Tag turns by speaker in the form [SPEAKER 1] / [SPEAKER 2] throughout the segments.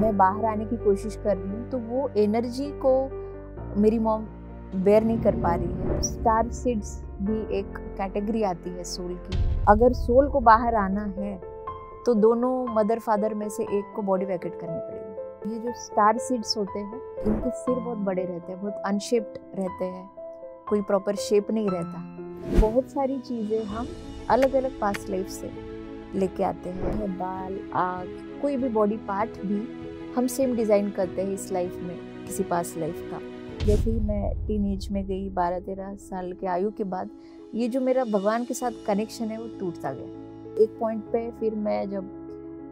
[SPEAKER 1] मैं बाहर आने की कोशिश कर रही हूँ तो वो एनर्जी को मेरी मॉम बेयर नहीं कर पा रही है स्टार सीड्स भी एक कैटेगरी आती है सोल की अगर सोल को बाहर आना है तो दोनों मदर फादर में से एक को बॉडी वैकेट करनी पड़ेगी ये जो स्टार सीड्स होते हैं इनके सिर बहुत बड़े रहते हैं बहुत अनशेप्ड रहते हैं कोई प्रॉपर शेप नहीं रहता बहुत सारी चीज़ें हम अलग अलग पास लाइफ से लेके आते हैं बाल आग कोई भी बॉडी पार्ट भी हम सेम डिज़ाइन करते हैं इस लाइफ में किसी पास लाइफ का जैसे ही मैं टीन एज में गई बारह तेरह साल के आयु के बाद ये जो मेरा भगवान के साथ कनेक्शन है वो टूटता गया एक पॉइंट पे फिर मैं जब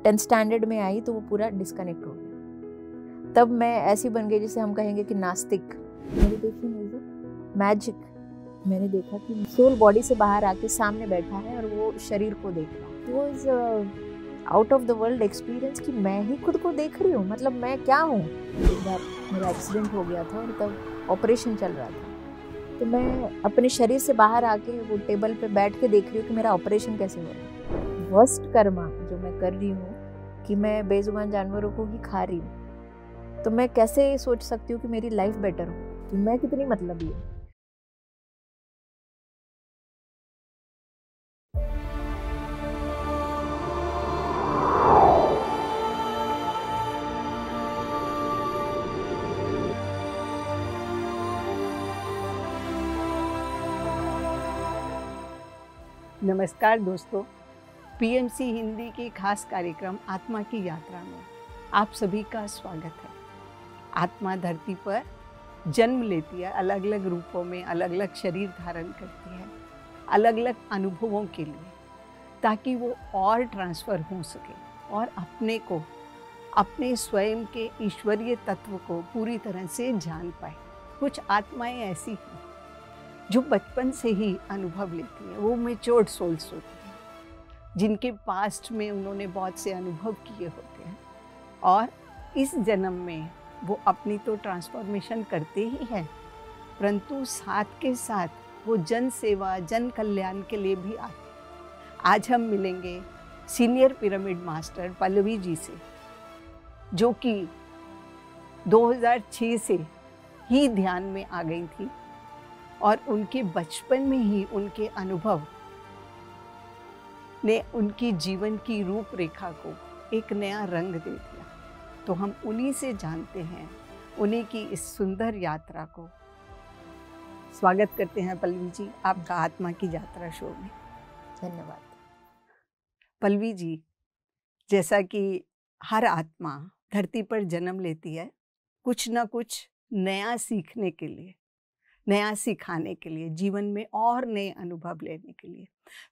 [SPEAKER 1] टेंथ स्टैंडर्ड में आई तो वो पूरा डिस्कनेक्ट हो गया तब मैं ऐसी बन गई जैसे हम कहेंगे कि नास्तिक मैंने देखी म्यूजिक मैजिक मैंने देखा कि सोल बॉडी से बाहर आके सामने बैठा है और वो शरीर को देख रहा है out of the world experience कि मैं ही खुद को देख रही हूँ मतलब मैं क्या हूँ एक बार मेरा एक्सीडेंट हो गया था और तब ऑपरेशन चल रहा था तो मैं अपने शरीर से बाहर आके वो टेबल पे बैठ के देख रही हूँ कि मेरा ऑपरेशन कैसे हो रहा है वर्स्ट कर्मा जो मैं कर रही हूँ कि मैं बेजुबान जानवरों को ही खा रही हूँ तो मैं कैसे सोच सकती हूँ कि मेरी लाइफ बेटर हो मैं कितनी मतलब ही
[SPEAKER 2] नमस्कार दोस्तों पीएमसी हिंदी की खास कार्यक्रम आत्मा की यात्रा में आप सभी का स्वागत है आत्मा धरती पर जन्म लेती है अलग अलग रूपों में अलग अलग शरीर धारण करती है अलग अलग अनुभवों के लिए ताकि वो और ट्रांसफ़र हो सके और अपने को अपने स्वयं के ईश्वरीय तत्व को पूरी तरह से जान पाए कुछ आत्माएं ऐसी हैं जो बचपन से ही अनुभव लेती हैं वो मेच्योर्ड सोल्स होती हैं जिनके पास्ट में उन्होंने बहुत से अनुभव किए होते हैं और इस जन्म में वो अपनी तो ट्रांसफॉर्मेशन करते ही हैं परंतु साथ के साथ वो जन सेवा जन कल्याण के लिए भी आते आज हम मिलेंगे senior pyramid master Pallavi ji से जो कि 2006 से ही ध्यान में आ गई थी और उनके बचपन में ही उनके अनुभव ने उनकी जीवन की रूपरेखा को एक नया रंग दे दिया तो हम उन्हीं से जानते हैं उन्हीं की इस सुंदर यात्रा को स्वागत करते हैं पल्लवी जी आपका आत्मा की यात्रा शो में धन्यवाद पल्लवी जी जैसा कि हर आत्मा धरती पर जन्म लेती है कुछ ना कुछ नया सीखने के लिए नया सिखाने के लिए जीवन में और नए अनुभव लेने के लिए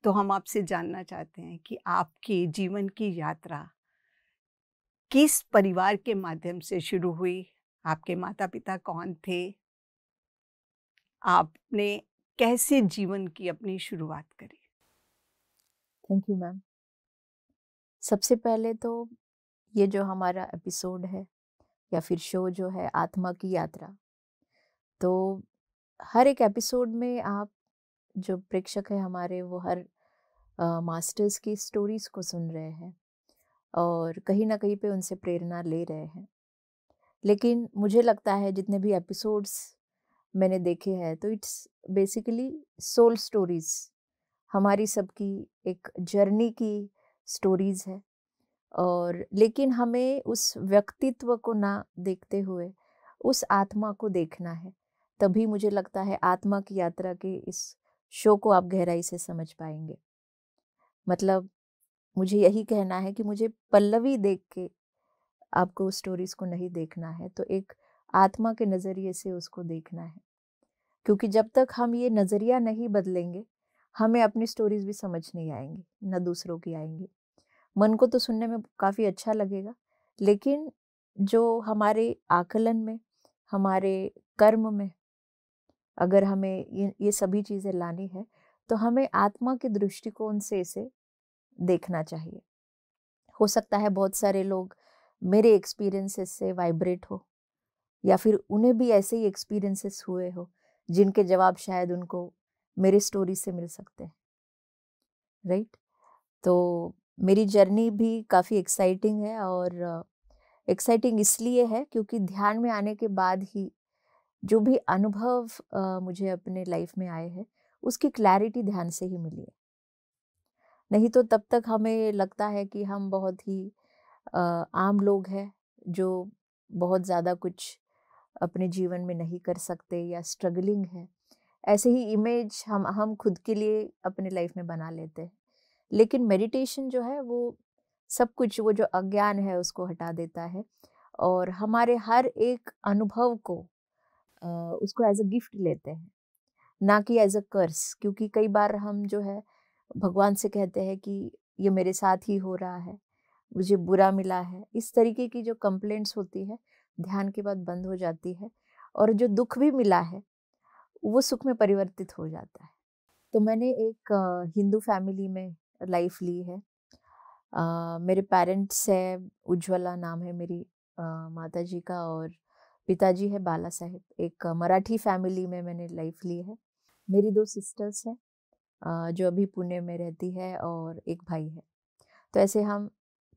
[SPEAKER 2] तो हम आपसे जानना चाहते हैं कि आपकी जीवन की यात्रा किस परिवार के माध्यम से शुरू हुई आपके माता पिता कौन थे आपने कैसे जीवन की अपनी शुरुआत करी
[SPEAKER 1] थैंक यू मैम सबसे पहले तो ये जो हमारा एपिसोड है या फिर शो जो है आत्मा की यात्रा तो हर एक एपिसोड में आप जो प्रेक्षक है हमारे वो हर मास्टर्स की स्टोरीज़ को सुन रहे हैं और कहीं ना कहीं पे उनसे प्रेरणा ले रहे हैं लेकिन मुझे लगता है जितने भी एपिसोड्स मैंने देखे हैं तो इट्स बेसिकली सोल स्टोरीज़ हमारी सबकी एक जर्नी की स्टोरीज़ है और लेकिन हमें उस व्यक्तित्व को ना देखते हुए उस आत्मा को देखना है तभी मुझे लगता है आत्मा की यात्रा के इस शो को आप गहराई से समझ पाएंगे मतलब मुझे यही कहना है कि मुझे पल्लवी देख के आपको उस स्टोरीज को नहीं देखना है तो एक आत्मा के नज़रिए से उसको देखना है क्योंकि जब तक हम ये नज़रिया नहीं बदलेंगे हमें अपनी स्टोरीज भी समझ नहीं आएंगी न दूसरों की आएंगी मन को तो सुनने में काफ़ी अच्छा लगेगा लेकिन जो हमारे आकलन में हमारे कर्म में अगर हमें ये ये सभी चीज़ें लानी है तो हमें आत्मा के दृष्टिकोण से इसे देखना चाहिए हो सकता है बहुत सारे लोग मेरे एक्सपीरियंसेस से वाइब्रेट हो या फिर उन्हें भी ऐसे ही एक्सपीरियंसेस हुए हो जिनके जवाब शायद उनको मेरे स्टोरी से मिल सकते हैं राइट right? तो मेरी जर्नी भी काफ़ी एक्साइटिंग है और एक्साइटिंग इसलिए है क्योंकि ध्यान में आने के बाद ही जो भी अनुभव मुझे अपने लाइफ में आए हैं उसकी क्लैरिटी ध्यान से ही मिली है नहीं तो तब तक हमें लगता है कि हम बहुत ही आम लोग हैं जो बहुत ज़्यादा कुछ अपने जीवन में नहीं कर सकते या स्ट्रगलिंग है ऐसे ही इमेज हम हम खुद के लिए अपने लाइफ में बना लेते हैं लेकिन मेडिटेशन जो है वो सब कुछ वो जो अज्ञान है उसको हटा देता है और हमारे हर एक अनुभव को उसको एज अ गिफ्ट लेते हैं ना कि एज अ कर्स क्योंकि कई बार हम जो है भगवान से कहते हैं कि ये मेरे साथ ही हो रहा है मुझे बुरा मिला है इस तरीके की जो कंप्लेंट्स होती है ध्यान के बाद बंद हो जाती है और जो दुख भी मिला है वो सुख में परिवर्तित हो जाता है तो मैंने एक हिंदू फैमिली में लाइफ ली है आ, मेरे पेरेंट्स है उज्ज्वला नाम है मेरी माता जी का और पिताजी है बाला साहेब एक मराठी फैमिली में मैंने लाइफ ली है मेरी दो सिस्टर्स हैं जो अभी पुणे में रहती है और एक भाई है तो ऐसे हम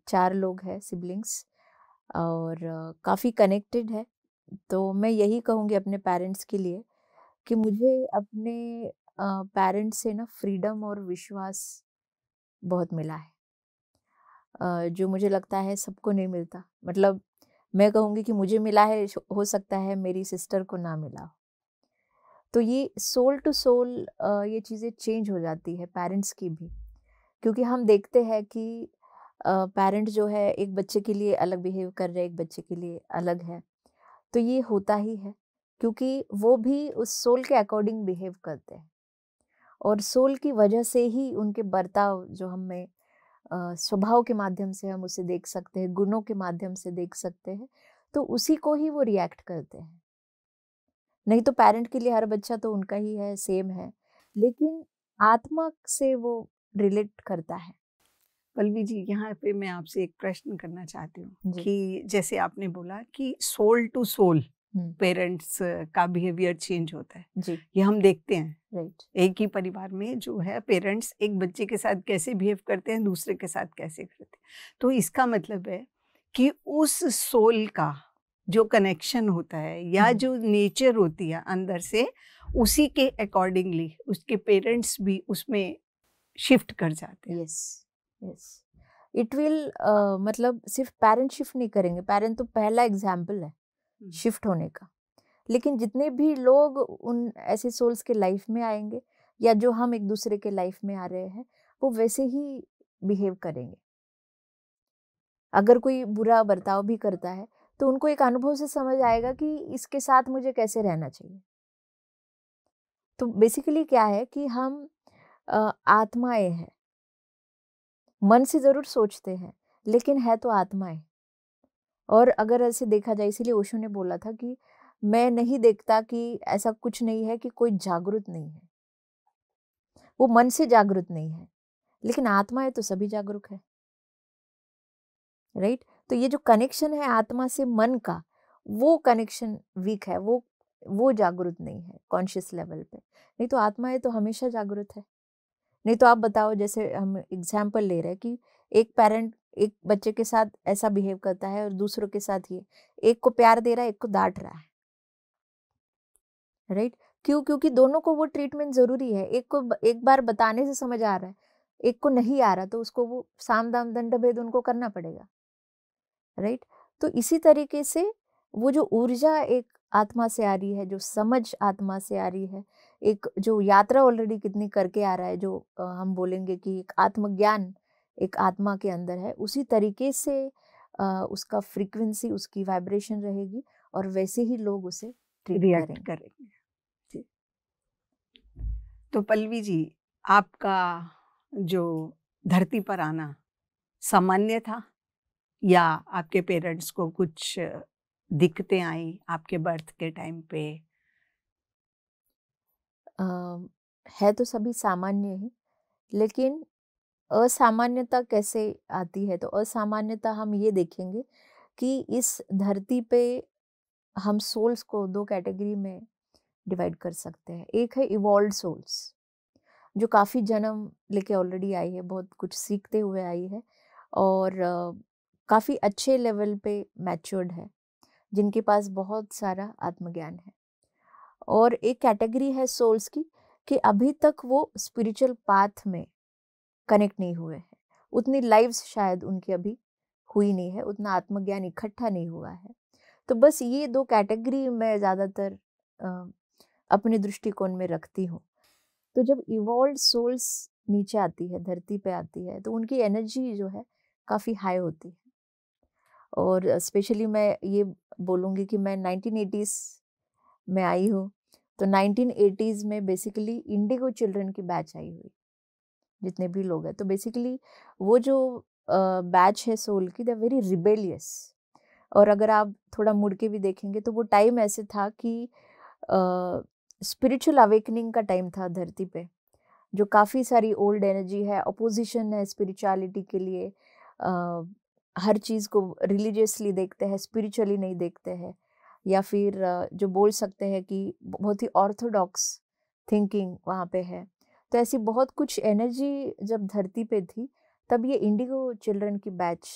[SPEAKER 1] चार लोग हैं सिबलिंग्स और काफ़ी कनेक्टेड है तो मैं यही कहूँगी अपने पेरेंट्स के लिए कि मुझे अपने पेरेंट्स से ना फ्रीडम और विश्वास बहुत मिला है जो मुझे लगता है सबको नहीं मिलता मतलब मैं कहूँगी कि मुझे मिला है हो सकता है मेरी सिस्टर को ना मिला तो ये सोल टू सोल ये चीज़ें चेंज हो जाती है पेरेंट्स की भी क्योंकि हम देखते हैं कि पेरेंट जो है एक बच्चे के लिए अलग बिहेव कर रहे हैं एक बच्चे के लिए अलग है तो ये होता ही है क्योंकि वो भी उस सोल के अकॉर्डिंग बिहेव करते हैं और सोल की वजह से ही उनके बर्ताव जो हमें स्वभाव के माध्यम से हम उसे देख सकते हैं गुणों के माध्यम से देख सकते हैं तो उसी को ही वो रिएक्ट करते हैं नहीं तो पेरेंट के लिए हर बच्चा तो उनका ही है सेम है लेकिन आत्मा से वो रिलेट करता
[SPEAKER 2] है पल्वी जी यहाँ पे मैं आपसे एक प्रश्न करना चाहती हूँ कि जैसे आपने बोला कि सोल टू सोल पेरेंट्स का बिहेवियर चेंज होता है जी ये हम देखते हैं राइट एक ही परिवार में जो है पेरेंट्स एक बच्चे के साथ कैसे बिहेव करते हैं दूसरे के साथ कैसे करते हैं तो इसका मतलब है कि उस सोल का जो कनेक्शन होता है या जो नेचर होती है अंदर से उसी के अकॉर्डिंगली उसके पेरेंट्स भी उसमें शिफ्ट कर जाते हैं यस
[SPEAKER 1] यस इट विल मतलब सिर्फ पेरेंट शिफ्ट नहीं करेंगे पेरेंट तो पहला एग्जाम्पल है हम्म। शिफ्ट होने का लेकिन जितने भी लोग उन ऐसे सोल्स के लाइफ में आएंगे या जो हम एक दूसरे के लाइफ में आ रहे हैं वो वैसे ही बिहेव करेंगे अगर कोई बुरा बर्ताव भी करता है तो उनको एक अनुभव से समझ आएगा कि इसके साथ मुझे कैसे रहना चाहिए तो बेसिकली क्या है कि हम आत्माएं हैं मन से ज़रूर सोचते हैं लेकिन है तो आत्माएं और अगर ऐसे देखा जाए इसीलिए ओशो ने बोला था कि मैं नहीं देखता कि ऐसा कुछ नहीं है कि कोई जागरूक नहीं है वो मन से जागृत नहीं है लेकिन आत्मा है तो सभी जागरूक है राइट right? तो ये जो कनेक्शन है आत्मा से मन का वो कनेक्शन वीक है वो वो जागृत नहीं है कॉन्शियस लेवल पे नहीं तो आत्मा है तो हमेशा जागरूक है नहीं तो आप बताओ जैसे हम एग्जाम्पल ले रहे हैं कि एक पेरेंट एक बच्चे के साथ ऐसा बिहेव करता है और दूसरों के साथ ये एक को प्यार दे रहा है एक को डांट रहा है राइट क्यों क्योंकि दोनों को वो ट्रीटमेंट जरूरी है एक को एक बार बताने से समझ आ रहा है एक को नहीं आ रहा तो उसको वो साम दाम दंड भेद उनको करना पड़ेगा राइट तो इसी तरीके से वो जो ऊर्जा एक आत्मा से आ रही है जो समझ आत्मा से आ रही है एक जो यात्रा ऑलरेडी कितनी करके आ रहा है जो हम बोलेंगे कि एक आत्मज्ञान एक आत्मा के अंदर है उसी तरीके से उसका फ्रीक्वेंसी उसकी वाइब्रेशन रहेगी और वैसे ही लोग उसे रिएक्ट करेंगे
[SPEAKER 2] तो पल्लवी जी आपका जो धरती पर आना सामान्य था या आपके पेरेंट्स को कुछ
[SPEAKER 1] दिक्कतें आई आपके बर्थ के टाइम पे आ, है तो सभी सामान्य ही लेकिन असामान्यता कैसे आती है तो असामान्यता हम ये देखेंगे कि इस धरती पे हम सोल्स को दो कैटेगरी में डिवाइड कर सकते हैं एक है इवॉल्व सोल्स जो काफ़ी जन्म लेके ऑलरेडी आई है बहुत कुछ सीखते हुए आई है और काफ़ी अच्छे लेवल पे मैच्योर्ड है जिनके पास बहुत सारा आत्मज्ञान है और एक कैटेगरी है सोल्स की कि अभी तक वो स्पिरिचुअल पाथ में कनेक्ट नहीं हुए हैं उतनी लाइव्स शायद उनकी अभी हुई नहीं है उतना आत्मज्ञान इकट्ठा नहीं हुआ है तो बस ये दो कैटेगरी मैं ज़्यादातर अपने दृष्टिकोण में रखती हूँ तो जब इवॉल्व सोल्स नीचे आती है धरती पे आती है तो उनकी एनर्जी जो है काफ़ी हाई होती है और स्पेशली मैं ये बोलूँगी कि मैं नाइनटीन में आई हूँ तो नाइनटीन में बेसिकली इंडिगो चिल्ड्रन की बैच आई हुई जितने भी लोग हैं तो बेसिकली वो जो बैच है सोल की दे वेरी रिबेलियस और अगर आप थोड़ा मुड़ के भी देखेंगे तो वो टाइम ऐसे था कि स्पिरिचुअल अवेकनिंग का टाइम था धरती पे जो काफ़ी सारी ओल्ड एनर्जी है अपोजिशन है स्पिरिचुअलिटी के लिए uh, हर चीज़ को रिलीजियसली देखते हैं स्पिरिचुअली नहीं देखते हैं या फिर uh, जो बोल सकते हैं कि बहुत ही ऑर्थोडॉक्स थिंकिंग वहाँ पे है तो ऐसी बहुत कुछ एनर्जी जब धरती पे थी तब ये इंडिगो चिल्ड्रन की बैच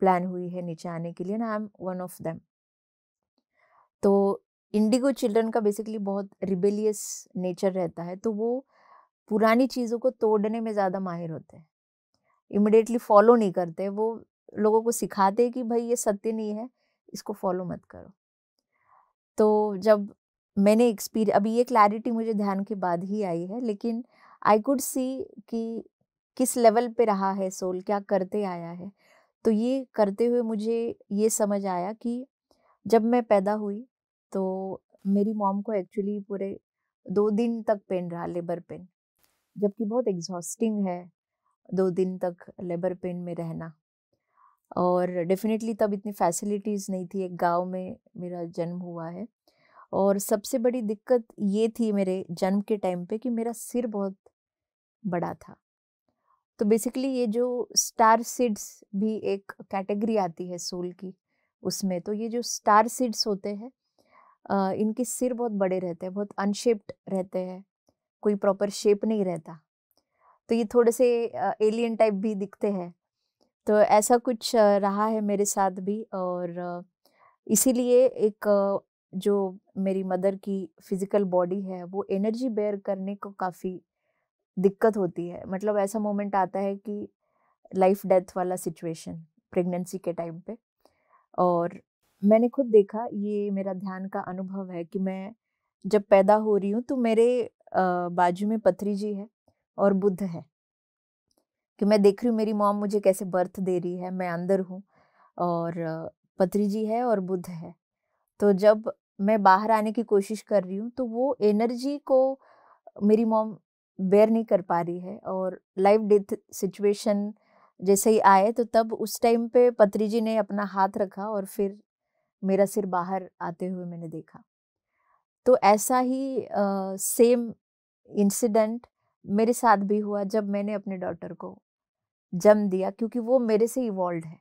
[SPEAKER 1] प्लान हुई है नीचे आने के लिए ना I am one of them तो इंडिगो चिल्ड्रन का बेसिकली बहुत रिबेलियस नेचर रहता है तो वो पुरानी चीज़ों को तोड़ने में ज़्यादा माहिर होते हैं इमिडिएटली फॉलो नहीं करते वो लोगों को सिखाते कि भाई ये सत्य नहीं है इसको फॉलो मत करो तो जब मैंने एक्सपीरियंस अभी ये क्लैरिटी मुझे ध्यान के बाद ही आई है लेकिन आई कुड सी कि किस लेवल पे रहा है सोल क्या करते आया है तो ये करते हुए मुझे ये समझ आया कि जब मैं पैदा हुई तो मेरी मॉम को एक्चुअली पूरे दो दिन तक पेन रहा लेबर पेन जबकि बहुत एग्जॉस्टिंग है दो दिन तक लेबर पेन में रहना और डेफिनेटली तब इतनी फैसिलिटीज़ नहीं थी एक गांव में मेरा जन्म हुआ है और सबसे बड़ी दिक्कत ये थी मेरे जन्म के टाइम पे कि मेरा सिर बहुत बड़ा था तो बेसिकली ये जो स्टार सीड्स भी एक कैटेगरी आती है सोल की उसमें तो ये जो स्टार सीड्स होते हैं इनके सिर बहुत बड़े रहते हैं बहुत अनशेप्ड रहते हैं कोई प्रॉपर शेप नहीं रहता तो ये थोड़े से एलियन टाइप भी दिखते हैं तो ऐसा कुछ रहा है मेरे साथ भी और इसीलिए एक जो मेरी मदर की फिज़िकल बॉडी है वो एनर्जी बेयर करने को काफ़ी दिक्कत होती है मतलब ऐसा मोमेंट आता है कि लाइफ डेथ वाला सिचुएशन प्रेगनेंसी के टाइम पे और मैंने खुद देखा ये मेरा ध्यान का अनुभव है कि मैं जब पैदा हो रही हूँ तो मेरे बाजू में पथरी जी है और बुद्ध है कि मैं देख रही हूँ मेरी मॉम मुझे कैसे बर्थ दे रही है मैं अंदर हूँ और पथरी जी है और बुद्ध है तो जब मैं बाहर आने की कोशिश कर रही हूँ तो वो एनर्जी को मेरी मॉम बेयर नहीं कर पा रही है और लाइफ डेथ सिचुएशन जैसे ही आए तो तब उस टाइम पे पत्री जी ने अपना हाथ रखा और फिर मेरा सिर बाहर आते हुए मैंने देखा तो ऐसा ही सेम इंसिडेंट मेरे साथ भी हुआ जब मैंने अपने डॉटर को जन्म दिया क्योंकि वो मेरे से इवॉल्व है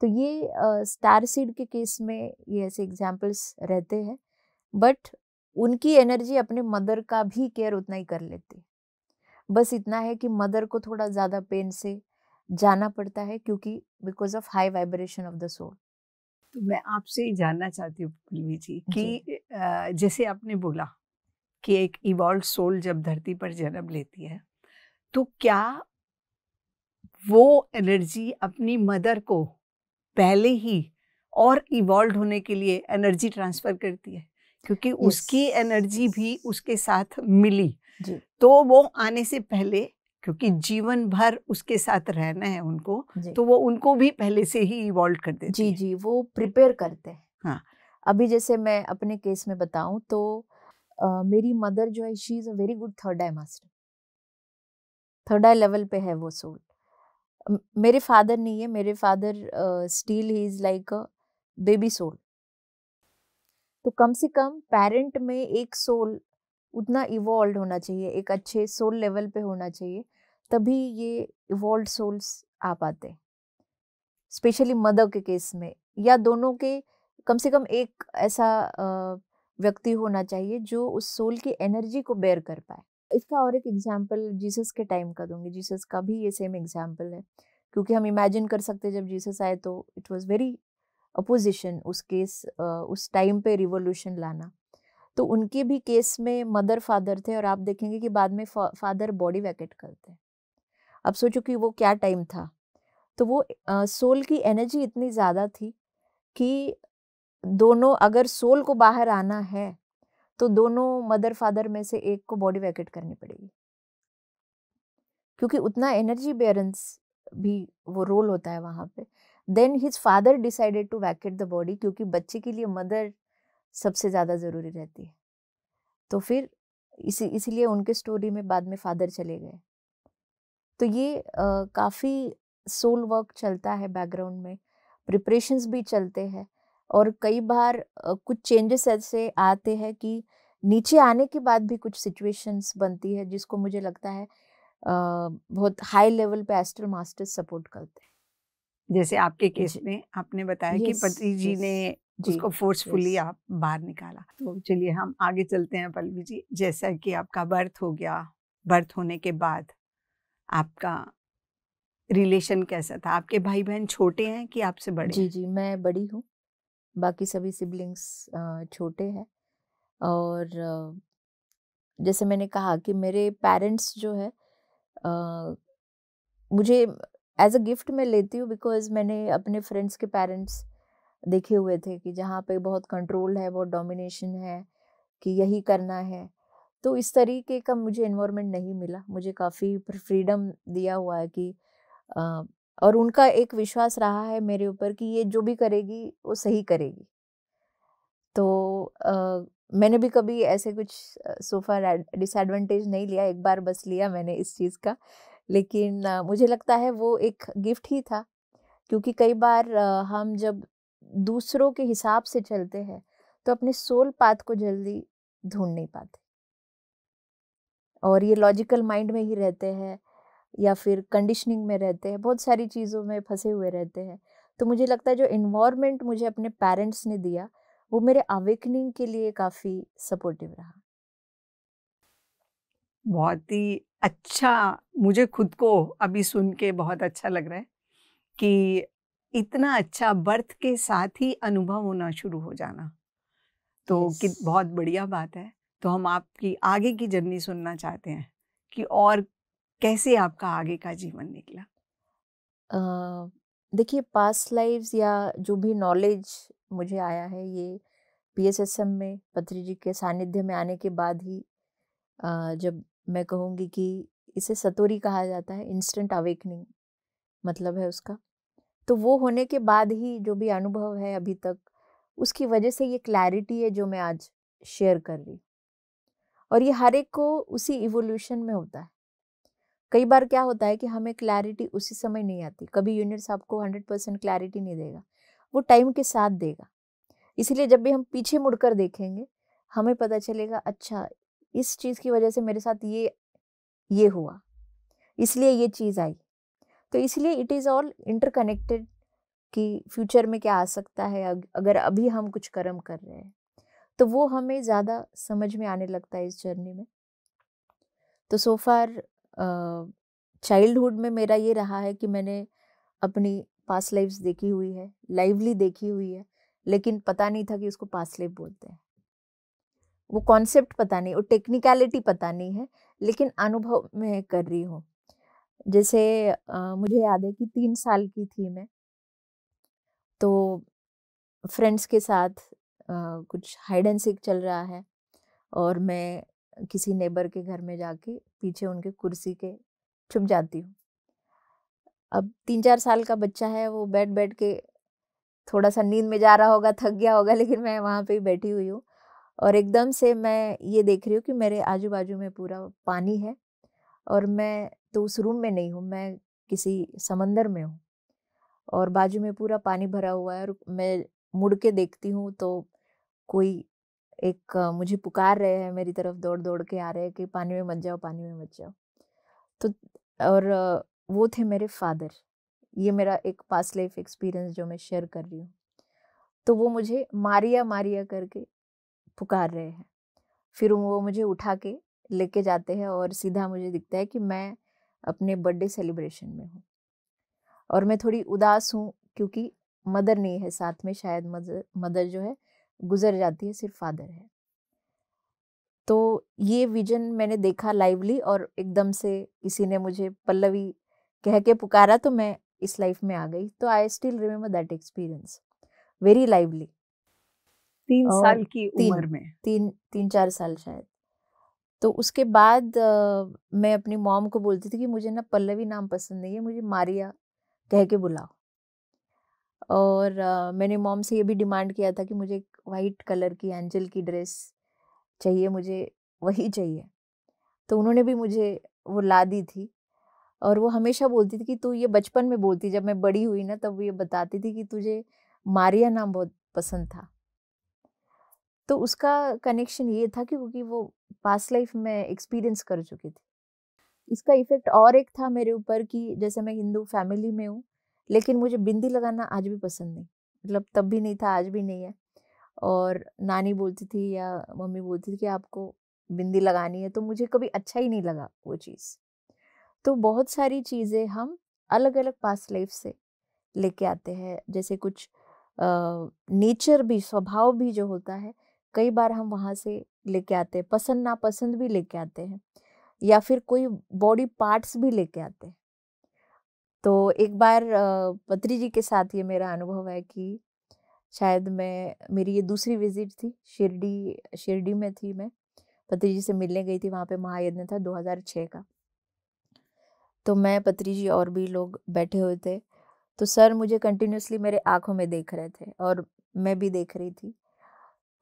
[SPEAKER 1] तो ये स्टार सीड के केस में ये ऐसे एग्जाम्पल्स रहते हैं बट उनकी एनर्जी अपने मदर का भी केयर उतना ही कर लेती बस इतना है कि मदर को थोड़ा ज़्यादा पेन से जाना पड़ता है क्योंकि because of high vibration of the soul
[SPEAKER 2] तो मैं आपसे ही जानना चाहती हूँ पुलवी जी कि जैसे आपने बोला कि एक इवॉल्व सोल जब धरती पर जन्म लेती है तो क्या वो एनर्जी अपनी मदर को पहले ही और इवॉल्व होने के लिए एनर्जी ट्रांसफ़र करती है क्योंकि yes. उसकी एनर्जी भी उसके साथ मिली जी. तो वो आने से पहले क्योंकि जीवन
[SPEAKER 1] भर उसके साथ रहना है उनको तो वो उनको भी पहले से ही इवॉल्व कर देते जी जी वो प्रिपेयर करते हैं हाँ अभी जैसे मैं अपने केस में बताऊं तो uh, मेरी मदर जो है she is a very good third eye master third eye level पे है वो सोल मेरे फादर नहीं है मेरे father still he is like a baby soul तो कम से कम पेरेंट में एक सोल उतना इवॉल्व होना चाहिए एक अच्छे सोल लेवल पे होना चाहिए तभी ये इवॉल्व सोल्स आ पाते स्पेशली मदर के केस में या दोनों के कम से कम एक ऐसा व्यक्ति होना चाहिए जो उस सोल की एनर्जी को बेयर कर पाए इसका और एक एग्जाम्पल जीसस के टाइम का दूंगी जीसस का भी ये सेम एग्जाम्पल है क्योंकि हम इमेजिन कर सकते जब जीसस आए तो इट वॉज वेरी अपोजिशन उस केस उस टाइम पे रिवोल्यूशन लाना तो उनके भी केस में मदर फादर थे और आप देखेंगे कि बाद में फा, फादर बॉडी वैकेट करते हैं अब सोचो कि वो क्या टाइम था तो वो सोल की एनर्जी इतनी ज़्यादा थी कि दोनों अगर सोल को बाहर आना है तो दोनों मदर फादर में से एक को बॉडी वैकेट करनी पड़ेगी क्योंकि उतना एनर्जी बेरेंस भी वो रोल होता है वहाँ पे then his father decided to vacate the body क्योंकि बच्चे के लिए मदर सबसे ज़्यादा ज़रूरी रहती है तो फिर इसी इसीलिए उनके स्टोरी में बाद में फादर चले गए तो ये काफ़ी सोल वर्क चलता है बैकग्राउंड में प्रिपरेशंस भी चलते हैं और कई बार कुछ चेंजेस ऐसे आते हैं कि नीचे आने के बाद भी कुछ सिचुएशंस बनती है जिसको मुझे लगता है बहुत हाई लेवल पे एस्ट्रल मास्टर सपोर्ट करते हैं
[SPEAKER 2] जैसे आपके केस में
[SPEAKER 1] आपने बताया कि पति जी ने उसको फोर्सफुली आप
[SPEAKER 2] बाहर निकाला
[SPEAKER 1] तो चलिए हम आगे चलते हैं
[SPEAKER 2] पल्लवी जी जैसा कि आपका बर्थ हो गया बर्थ होने के बाद आपका रिलेशन कैसा था आपके भाई बहन छोटे हैं कि आपसे बड़े जी जी मैं
[SPEAKER 1] बड़ी हूँ बाकी सभी सिबलिंग्स छोटे हैं और जैसे मैंने कहा कि मेरे पेरेंट्स जो है आ, मुझे एज अ गिफ्ट मैं लेती हूँ बिकॉज मैंने अपने फ्रेंड्स के पेरेंट्स देखे हुए थे कि जहाँ पे बहुत कंट्रोल है बहुत डोमिनेशन है कि यही करना है तो इस तरीके का मुझे इन्वामेंट नहीं मिला मुझे काफ़ी फ्रीडम दिया हुआ है कि आ, और उनका एक विश्वास रहा है मेरे ऊपर कि ये जो भी करेगी वो सही करेगी तो आ, मैंने भी कभी ऐसे कुछ सोफा डिसएडवांटेज नहीं लिया एक बार बस लिया मैंने इस चीज़ का लेकिन आ, मुझे लगता है वो एक गिफ्ट ही था क्योंकि कई बार आ, हम जब दूसरों के हिसाब से चलते हैं तो अपने सोल पाथ को जल्दी ढूंढ नहीं पाते और ये लॉजिकल माइंड में ही रहते हैं या फिर कंडीशनिंग में रहते हैं बहुत सारी चीज़ों में फंसे हुए रहते हैं तो मुझे लगता है जो इन्वायरमेंट मुझे अपने पेरेंट्स ने दिया वो मेरे अवेकनिंग के लिए काफ़ी सपोर्टिव रहा
[SPEAKER 2] बहुत ही अच्छा मुझे खुद को अभी सुन के बहुत अच्छा लग रहा है कि इतना अच्छा बर्थ के साथ ही अनुभव होना शुरू हो जाना तो yes. कि बहुत बढ़िया बात है तो हम आपकी आगे की जर्नी सुनना चाहते हैं कि और कैसे आपका आगे का जीवन निकला
[SPEAKER 1] देखिए पास्ट लाइव्स या जो भी नॉलेज मुझे आया है ये पीएसएसएम में पत्री जी के सानिध्य में आने के बाद ही आ, जब मैं कहूँगी कि इसे सतोरी कहा जाता है इंस्टेंट अवेकनिंग मतलब है उसका तो वो होने के बाद ही जो भी अनुभव है अभी तक उसकी वजह से ये क्लैरिटी है जो मैं आज शेयर कर रही और ये हर एक को उसी इवोल्यूशन में होता है कई बार क्या होता है कि हमें क्लैरिटी उसी समय नहीं आती कभी यूनिट्स आपको हंड्रेड परसेंट क्लैरिटी नहीं देगा वो टाइम के साथ देगा इसीलिए जब भी हम पीछे मुड़कर देखेंगे हमें पता चलेगा अच्छा इस चीज़ की वजह से मेरे साथ ये ये हुआ इसलिए ये चीज़ आई तो इसलिए इट इज़ ऑल इंटरकनेक्टेड कि फ्यूचर में क्या आ सकता है अगर अभी हम कुछ कर्म कर रहे हैं तो वो हमें ज़्यादा समझ में आने लगता है इस जर्नी में तो सो फार चाइल्डहुड में मेरा ये रहा है कि मैंने अपनी पास लाइफ्स देखी हुई है लाइवली देखी हुई है लेकिन पता नहीं था कि उसको पास लाइफ बोलते हैं वो कॉन्सेप्ट पता नहीं वो टेक्निकलिटी पता नहीं है लेकिन अनुभव मैं कर रही हूँ जैसे आ, मुझे याद है कि तीन साल की थी मैं तो फ्रेंड्स के साथ आ, कुछ हाइड एंड सीख चल रहा है और मैं किसी नेबर के घर में जाके पीछे उनके कुर्सी के छुप जाती हूँ अब तीन चार साल का बच्चा है वो बैठ बैठ के थोड़ा सा नींद में जा रहा होगा थक गया होगा लेकिन मैं वहाँ पे ही बैठी हुई हूँ और एकदम से मैं ये देख रही हूँ कि मेरे आजू बाजू में पूरा पानी है और मैं तो उस रूम में नहीं हूँ मैं किसी समंदर में हूँ और बाजू में पूरा पानी भरा हुआ है और मैं मुड़ के देखती हूँ तो कोई एक मुझे पुकार रहे हैं मेरी तरफ दौड़ दौड़ के आ रहे हैं कि पानी में मत जाओ पानी में मत जाओ तो और वो थे मेरे फादर ये मेरा एक पास लाइफ एक्सपीरियंस जो मैं शेयर कर रही हूँ तो वो मुझे मारिया मारिया करके पुकार रहे हैं फिर वो मुझे उठा के लेके जाते हैं और सीधा मुझे दिखता है कि मैं अपने बर्थडे सेलिब्रेशन में हूँ और मैं थोड़ी उदास हूँ क्योंकि मदर नहीं है साथ में शायद मदर मदर जो है गुजर जाती है सिर्फ फादर है तो ये विजन मैंने देखा लाइवली और एकदम से किसी ने मुझे पल्लवी कह के पुकारा तो मैं इस लाइफ में आ गई तो I still remember that experience very lively तीन साल की तीन, उम्र में तीन तीन चार साल शायद तो उसके बाद आ, मैं अपनी मॉम को बोलती थी कि मुझे ना पल्लवी नाम पसंद नहीं है मुझे मारिया कह के बुलाओ और आ, मैंने मॉम से ये भी डिमांड किया था कि मुझे एक वाइट कलर की एंजल की ड्रेस चाहिए मुझे वही चाहिए तो उन्होंने भी मुझे वो ला दी थी और वो हमेशा बोलती थी कि तू ये बचपन में बोलती जब मैं बड़ी हुई ना तब वो ये बताती थी कि तुझे मारिया नाम बहुत पसंद था तो उसका कनेक्शन ये था कि क्योंकि वो पास्ट लाइफ में एक्सपीरियंस कर चुकी थी इसका इफेक्ट और एक था मेरे ऊपर कि जैसे मैं हिंदू फैमिली में हूँ लेकिन मुझे बिंदी लगाना आज भी पसंद नहीं मतलब तब भी नहीं था आज भी नहीं है और नानी बोलती थी या मम्मी बोलती थी कि आपको बिंदी लगानी है तो मुझे कभी अच्छा ही नहीं लगा वो चीज़ तो बहुत सारी चीज़ें हम अलग अलग पास लाइफ से लेके आते हैं जैसे कुछ नेचर भी स्वभाव भी जो होता है कई बार हम वहाँ से लेके आते हैं पसंद नापसंद भी लेके आते हैं या फिर कोई बॉडी पार्ट्स भी लेके आते हैं तो एक बार पत्री जी के साथ ये मेरा अनुभव है कि शायद मैं मेरी ये दूसरी विजिट थी शिरडी शिरडी में थी मैं पत्री जी से मिलने गई थी वहाँ पे महायज्ञ था 2006 का तो मैं पत्री जी और भी लोग बैठे हुए थे तो सर मुझे कंटिन्यूसली मेरे आँखों में देख रहे थे और मैं भी देख रही थी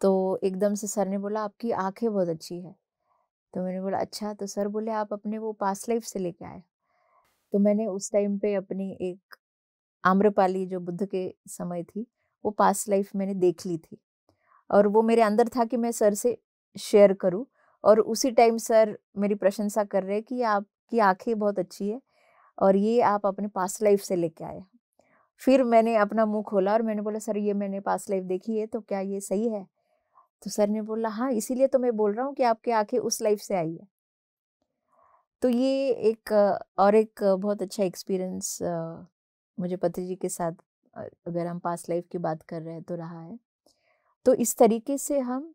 [SPEAKER 1] तो एकदम से सर ने बोला आपकी आँखें बहुत अच्छी है तो मैंने बोला अच्छा तो सर बोले आप अपने वो पास लाइफ से लेके आए तो मैंने उस टाइम पे अपनी एक आम्रपाली जो बुद्ध के समय थी वो पास्ट लाइफ मैंने देख ली थी और वो मेरे अंदर था कि मैं सर से शेयर करूं और उसी टाइम सर मेरी प्रशंसा कर रहे हैं कि आपकी आंखें बहुत अच्छी है और ये आप अपने पास्ट लाइफ से लेके आए फिर मैंने अपना मुंह खोला और मैंने बोला सर ये मैंने पास्ट लाइफ देखी है तो क्या ये सही है तो सर ने बोला हाँ इसीलिए तो मैं बोल रहा हूँ कि आपकी आंखें उस लाइफ से आई है तो ये एक और एक बहुत अच्छा एक्सपीरियंस मुझे पति जी के साथ अगर हम पास लाइफ की बात कर रहे हैं तो रहा है तो इस तरीके से हम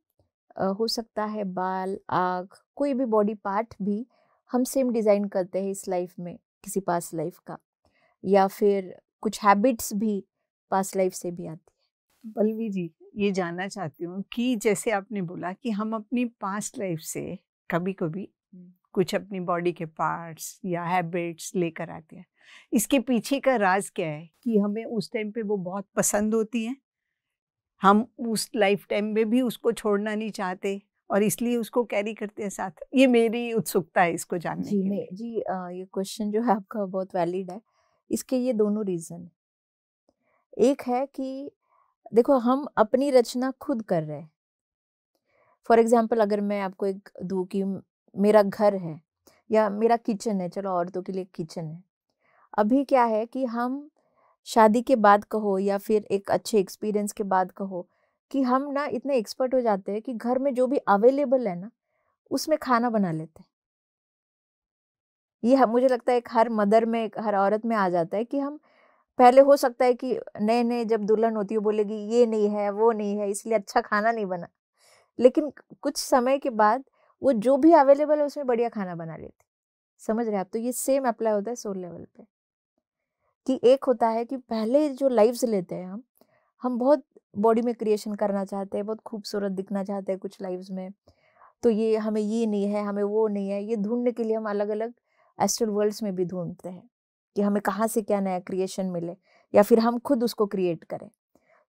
[SPEAKER 1] हो सकता है बाल आग कोई भी बॉडी पार्ट भी हम सेम डिज़ाइन करते हैं इस लाइफ में किसी पास लाइफ का या फिर कुछ हैबिट्स भी पास लाइफ से भी आती
[SPEAKER 2] है बलवी जी ये जानना चाहती हूँ कि जैसे आपने बोला कि हम अपनी पास्ट लाइफ से कभी कभी कुछ अपनी बॉडी के पार्ट्स या हैबिट्स लेकर आते हैं इसके पीछे का राज क्या है कि हमें उस टाइम पे वो बहुत पसंद होती हैं हम उस लाइफ टाइम में भी उसको छोड़ना नहीं चाहते और इसलिए उसको कैरी
[SPEAKER 1] करते हैं साथ ये मेरी उत्सुकता है इसको जानने जी के जी आ, ये क्वेश्चन जो है आपका बहुत वैलिड है इसके ये दोनों रीज़न एक है कि देखो हम अपनी रचना खुद कर रहे हैं फॉर एग्जाम्पल अगर मैं आपको एक दो की मेरा घर है या मेरा किचन है चलो औरतों के लिए किचन है अभी क्या है कि हम शादी के बाद कहो या फिर एक अच्छे एक्सपीरियंस के बाद कहो कि हम ना इतने एक्सपर्ट हो जाते हैं कि घर में जो भी अवेलेबल है ना उसमें खाना बना लेते हैं ये मुझे लगता है एक हर मदर में एक हर औरत में आ जाता है कि हम पहले हो सकता है कि नए नए जब दुल्हन होती है हो, बोलेगी ये नहीं है वो नहीं है इसलिए अच्छा खाना नहीं बना लेकिन कुछ समय के बाद वो जो भी अवेलेबल है उसमें बढ़िया खाना बना लेती समझ रहे आप तो ये सेम अप्लाई होता है सोल लेवल पे कि एक होता है कि पहले जो लाइव्स लेते हैं हम हम बहुत बॉडी में क्रिएशन करना चाहते हैं बहुत खूबसूरत दिखना चाहते हैं कुछ लाइव्स में तो ये हमें ये नहीं है हमें वो नहीं है ये ढूंढने के लिए हम अलग अलग एस्ट्रल वर्ल्ड्स में भी ढूंढते हैं कि हमें कहाँ से क्या नया क्रिएशन मिले या फिर हम खुद उसको क्रिएट करें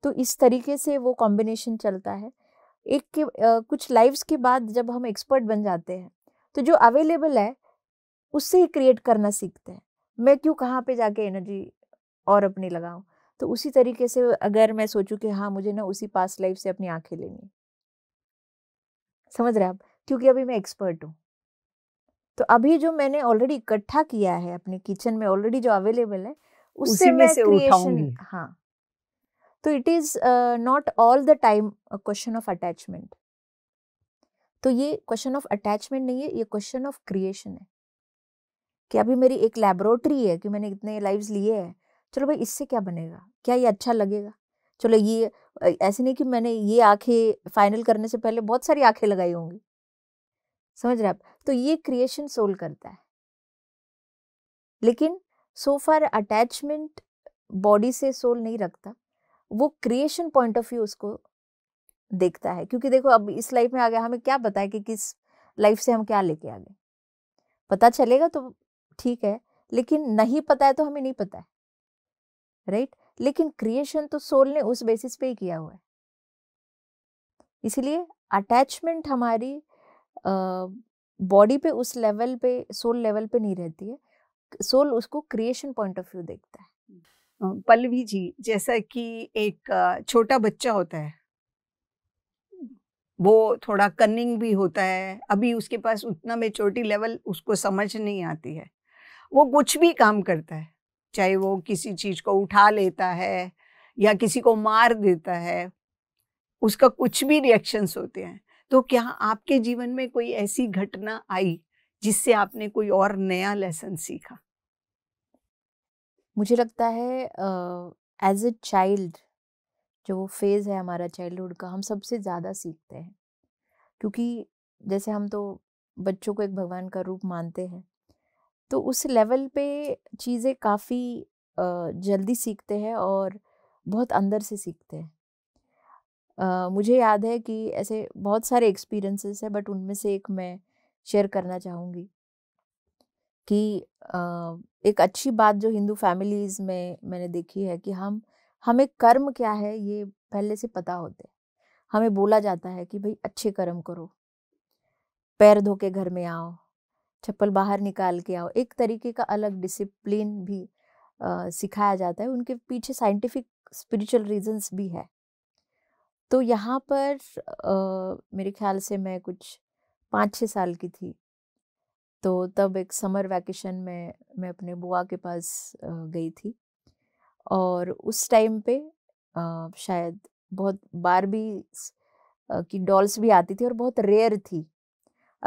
[SPEAKER 1] तो इस तरीके से वो कॉम्बिनेशन चलता है एक के आ, कुछ लाइव्स के बाद जब हम एक्सपर्ट बन जाते हैं तो जो अवेलेबल है उससे ही क्रिएट करना सीखते हैं मैं क्यों कहाँ पे जाके एनर्जी और अपनी लगाऊं तो उसी तरीके से अगर मैं सोचूं कि हाँ मुझे ना उसी पास लाइफ से अपनी आंखें लेनी समझ रहे आप क्योंकि अभी मैं एक्सपर्ट हूँ तो अभी जो मैंने ऑलरेडी इकट्ठा किया है अपने किचन में ऑलरेडी जो अवेलेबल है उससे मैं क्रिएशन हाँ तो it is not all the time question of attachment तो ये क्वेश्चन ऑफ अटैचमेंट नहीं है ये क्वेश्चन ऑफ क्रिएशन है कि अभी मेरी एक लेबोरेटरी है कि मैंने इतने लाइव्स लिए हैं चलो भाई इससे क्या बनेगा क्या ये अच्छा लगेगा चलो ये ऐसे नहीं कि मैंने ये आंखें फाइनल करने से पहले बहुत सारी आंखें लगाई होंगी समझ रहे आप तो ये क्रिएशन सोल्व करता है लेकिन सो फार अटैचमेंट बॉडी से सोल नहीं रखता वो क्रिएशन पॉइंट ऑफ व्यू उसको देखता है क्योंकि देखो अब इस लाइफ में आ गया हमें क्या पता है कि किस लाइफ से हम क्या लेके आ गए पता चलेगा तो ठीक है लेकिन नहीं पता है तो हमें नहीं पता है राइट right? लेकिन क्रिएशन तो सोल ने उस बेसिस पे ही किया हुआ है इसलिए अटैचमेंट हमारी बॉडी पे उस लेवल पे सोल लेवल पे नहीं रहती है सोल उसको क्रिएशन पॉइंट ऑफ व्यू देखता है पल्लवी जी जैसा कि एक छोटा
[SPEAKER 2] बच्चा होता है वो थोड़ा कनिंग भी होता है अभी उसके पास उतना मेचोरिटी लेवल उसको समझ नहीं आती है वो कुछ भी काम करता है चाहे वो किसी चीज़ को उठा लेता है या किसी को मार देता है उसका कुछ भी रिएक्शंस होते हैं तो क्या आपके जीवन में कोई ऐसी घटना आई जिससे आपने कोई और नया लेसन सीखा
[SPEAKER 1] मुझे लगता है एज अ चाइल्ड जो वो फेज़ है हमारा चाइल्डहुड का हम सबसे ज़्यादा सीखते हैं क्योंकि जैसे हम तो बच्चों को एक भगवान का रूप मानते हैं तो उस लेवल पे चीज़ें काफ़ी जल्दी सीखते हैं और बहुत अंदर से सीखते हैं मुझे याद है कि ऐसे बहुत सारे एक्सपीरियंसेस हैं बट उनमें से एक मैं शेयर करना चाहूँगी कि एक अच्छी बात जो हिंदू फैमिलीज में मैंने देखी है कि हम हमें कर्म क्या है ये पहले से पता होते हमें बोला जाता है कि भाई अच्छे कर्म करो पैर धो के घर में आओ चप्पल बाहर निकाल के आओ एक तरीके का अलग डिसिप्लिन भी आ, सिखाया जाता है उनके पीछे साइंटिफिक स्पिरिचुअल रीजंस भी है तो यहाँ पर आ, मेरे ख्याल से मैं कुछ पाँच छः साल की थी तो तब एक समर वैकेशन में मैं अपने बुआ के पास गई थी और उस टाइम पे शायद बहुत बार भी की डॉल्स भी आती थी और बहुत रेयर थी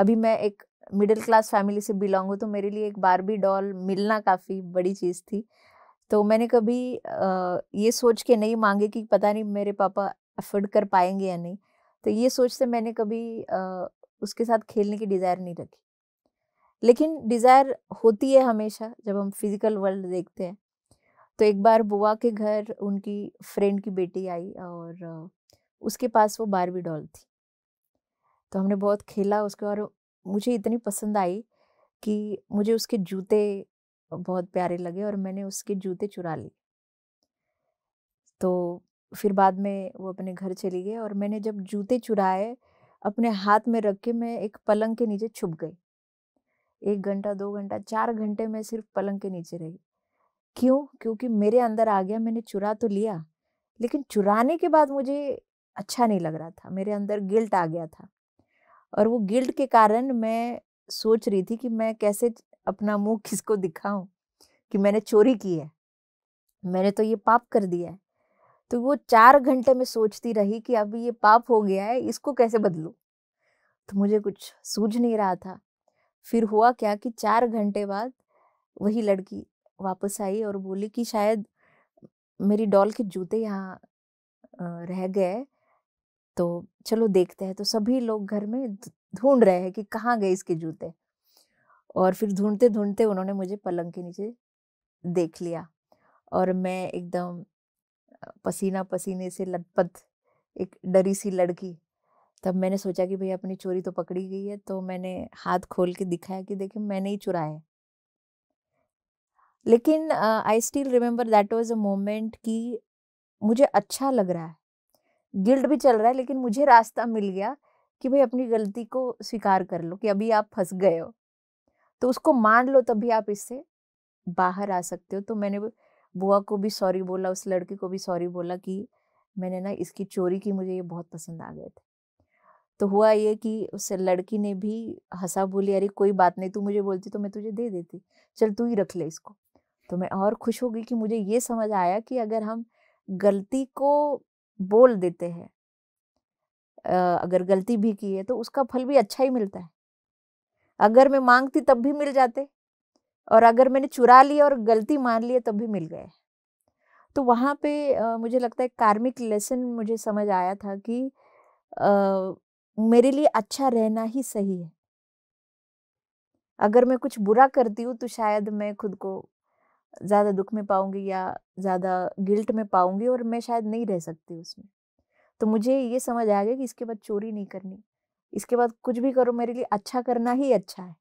[SPEAKER 1] अभी मैं एक मिडिल क्लास फैमिली से बिलोंग हूँ तो मेरे लिए एक बार भी डॉल मिलना काफ़ी बड़ी चीज़ थी तो मैंने कभी ये सोच के नहीं मांगे कि पता नहीं मेरे पापा अफोर्ड कर पाएंगे या नहीं तो ये सोचते मैंने कभी उसके साथ खेलने की डिज़ायर नहीं रखी लेकिन डिज़ायर होती है हमेशा जब हम फिज़िकल वर्ल्ड देखते हैं तो एक बार बुआ के घर उनकी फ्रेंड की बेटी आई और उसके पास वो बारबी डॉल थी तो हमने बहुत खेला उसके और मुझे इतनी पसंद आई कि मुझे उसके जूते बहुत प्यारे लगे और मैंने उसके जूते चुरा लिए तो फिर बाद में वो अपने घर चली गई और मैंने जब जूते चुराए अपने हाथ में रख के मैं एक पलंग के नीचे छुप गई एक घंटा दो घंटा चार घंटे में सिर्फ पलंग के नीचे रही क्यों क्योंकि मेरे अंदर आ गया मैंने चुरा तो लिया लेकिन चुराने के बाद मुझे अच्छा नहीं लग रहा था मेरे अंदर गिल्ट आ गया था और वो गिल्ट के कारण मैं सोच रही थी कि मैं कैसे अपना मुंह किसको दिखाऊं कि मैंने चोरी की है मैंने तो ये पाप कर दिया है तो वो चार घंटे में सोचती रही कि अब ये पाप हो गया है इसको कैसे बदलू तो मुझे कुछ सूझ नहीं रहा था फिर हुआ क्या कि चार घंटे बाद वही लड़की वापस आई और बोली कि शायद मेरी डॉल के जूते यहाँ रह गए तो चलो देखते हैं तो सभी लोग घर में ढूंढ रहे हैं कि कहाँ गए इसके जूते और फिर ढूंढते ढूंढते उन्होंने मुझे पलंग के नीचे देख लिया और मैं एकदम पसीना पसीने से लथपथ एक डरी सी लड़की तब मैंने सोचा कि भाई अपनी चोरी तो पकड़ी गई है तो मैंने हाथ खोल के दिखाया कि देखिए मैंने ही चुराया है लेकिन I still remember that was a moment कि मुझे अच्छा लग रहा है गिल्ड भी चल रहा है लेकिन मुझे रास्ता मिल गया कि भाई अपनी गलती को स्वीकार कर लो कि अभी आप फंस गए हो तो उसको मान लो तभी आप इससे बाहर आ सकते हो तो मैंने बुआ को भी सॉरी बोला उस लड़के को भी सॉरी बोला कि मैंने ना इसकी चोरी की मुझे ये बहुत पसंद आ गए थे तो हुआ ये कि उस लड़की ने भी हंसा बोली अरे कोई बात नहीं तू मुझे बोलती तो मैं तुझे दे देती चल तू ही रख ले इसको तो मैं और खुश हो गई कि मुझे ये समझ आया कि अगर हम गलती को बोल देते हैं अगर गलती भी की है तो उसका फल भी अच्छा ही मिलता है अगर मैं मांगती तब भी मिल जाते और अगर मैंने चुरा लिया और गलती मान लिया तब भी मिल गए तो वहाँ पे आ, मुझे लगता है कार्मिक लेसन मुझे समझ आया था कि आ, मेरे लिए अच्छा रहना ही सही है अगर मैं कुछ बुरा करती हूँ तो शायद मैं खुद को ज़्यादा दुख में पाऊंगी या ज़्यादा गिल्ट में पाऊंगी और मैं शायद नहीं रह सकती उसमें तो मुझे ये समझ आ गया कि इसके बाद चोरी नहीं करनी इसके बाद कुछ भी करो मेरे लिए अच्छा करना ही अच्छा है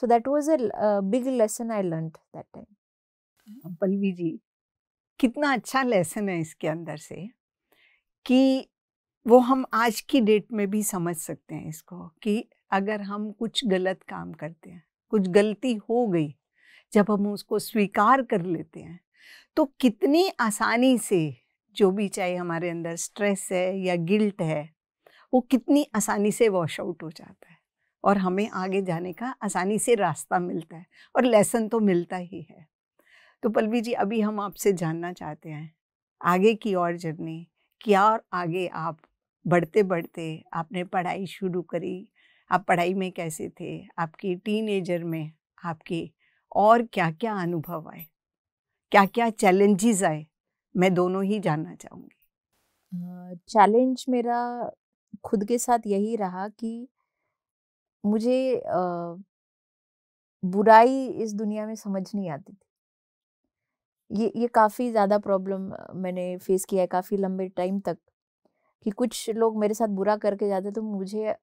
[SPEAKER 1] so that was a big lesson I learn that
[SPEAKER 2] time Pallavi ji कितना अच्छा लेसन है इसके अंदर से कि वो हम आज की डेट में भी समझ सकते हैं इसको कि अगर हम कुछ गलत काम करते हैं कुछ गलती हो गई जब हम उसको स्वीकार कर लेते हैं तो कितनी आसानी से जो भी चाहे हमारे अंदर स्ट्रेस है या गिल्ट है वो कितनी आसानी से वॉश आउट हो जाता है और हमें आगे जाने का आसानी से रास्ता मिलता है और लेसन तो मिलता ही है तो पल्वी जी अभी हम आपसे जानना चाहते हैं आगे की और जर्नी क्या और आगे आप बढ़ते बढ़ते आपने पढ़ाई शुरू करी आप पढ़ाई में कैसे थे आपकी टीनेजर में आपके और क्या क्या अनुभव आए क्या क्या चैलेंजेस आए मैं दोनों ही जानना चाहूँगी
[SPEAKER 1] चैलेंज मेरा खुद के साथ यही रहा कि मुझे आ, बुराई इस दुनिया में समझ नहीं आती थी ये ये काफ़ी ज़्यादा प्रॉब्लम मैंने फेस किया है काफ़ी लंबे टाइम तक कि कुछ लोग मेरे साथ बुरा करके जाते तो मुझे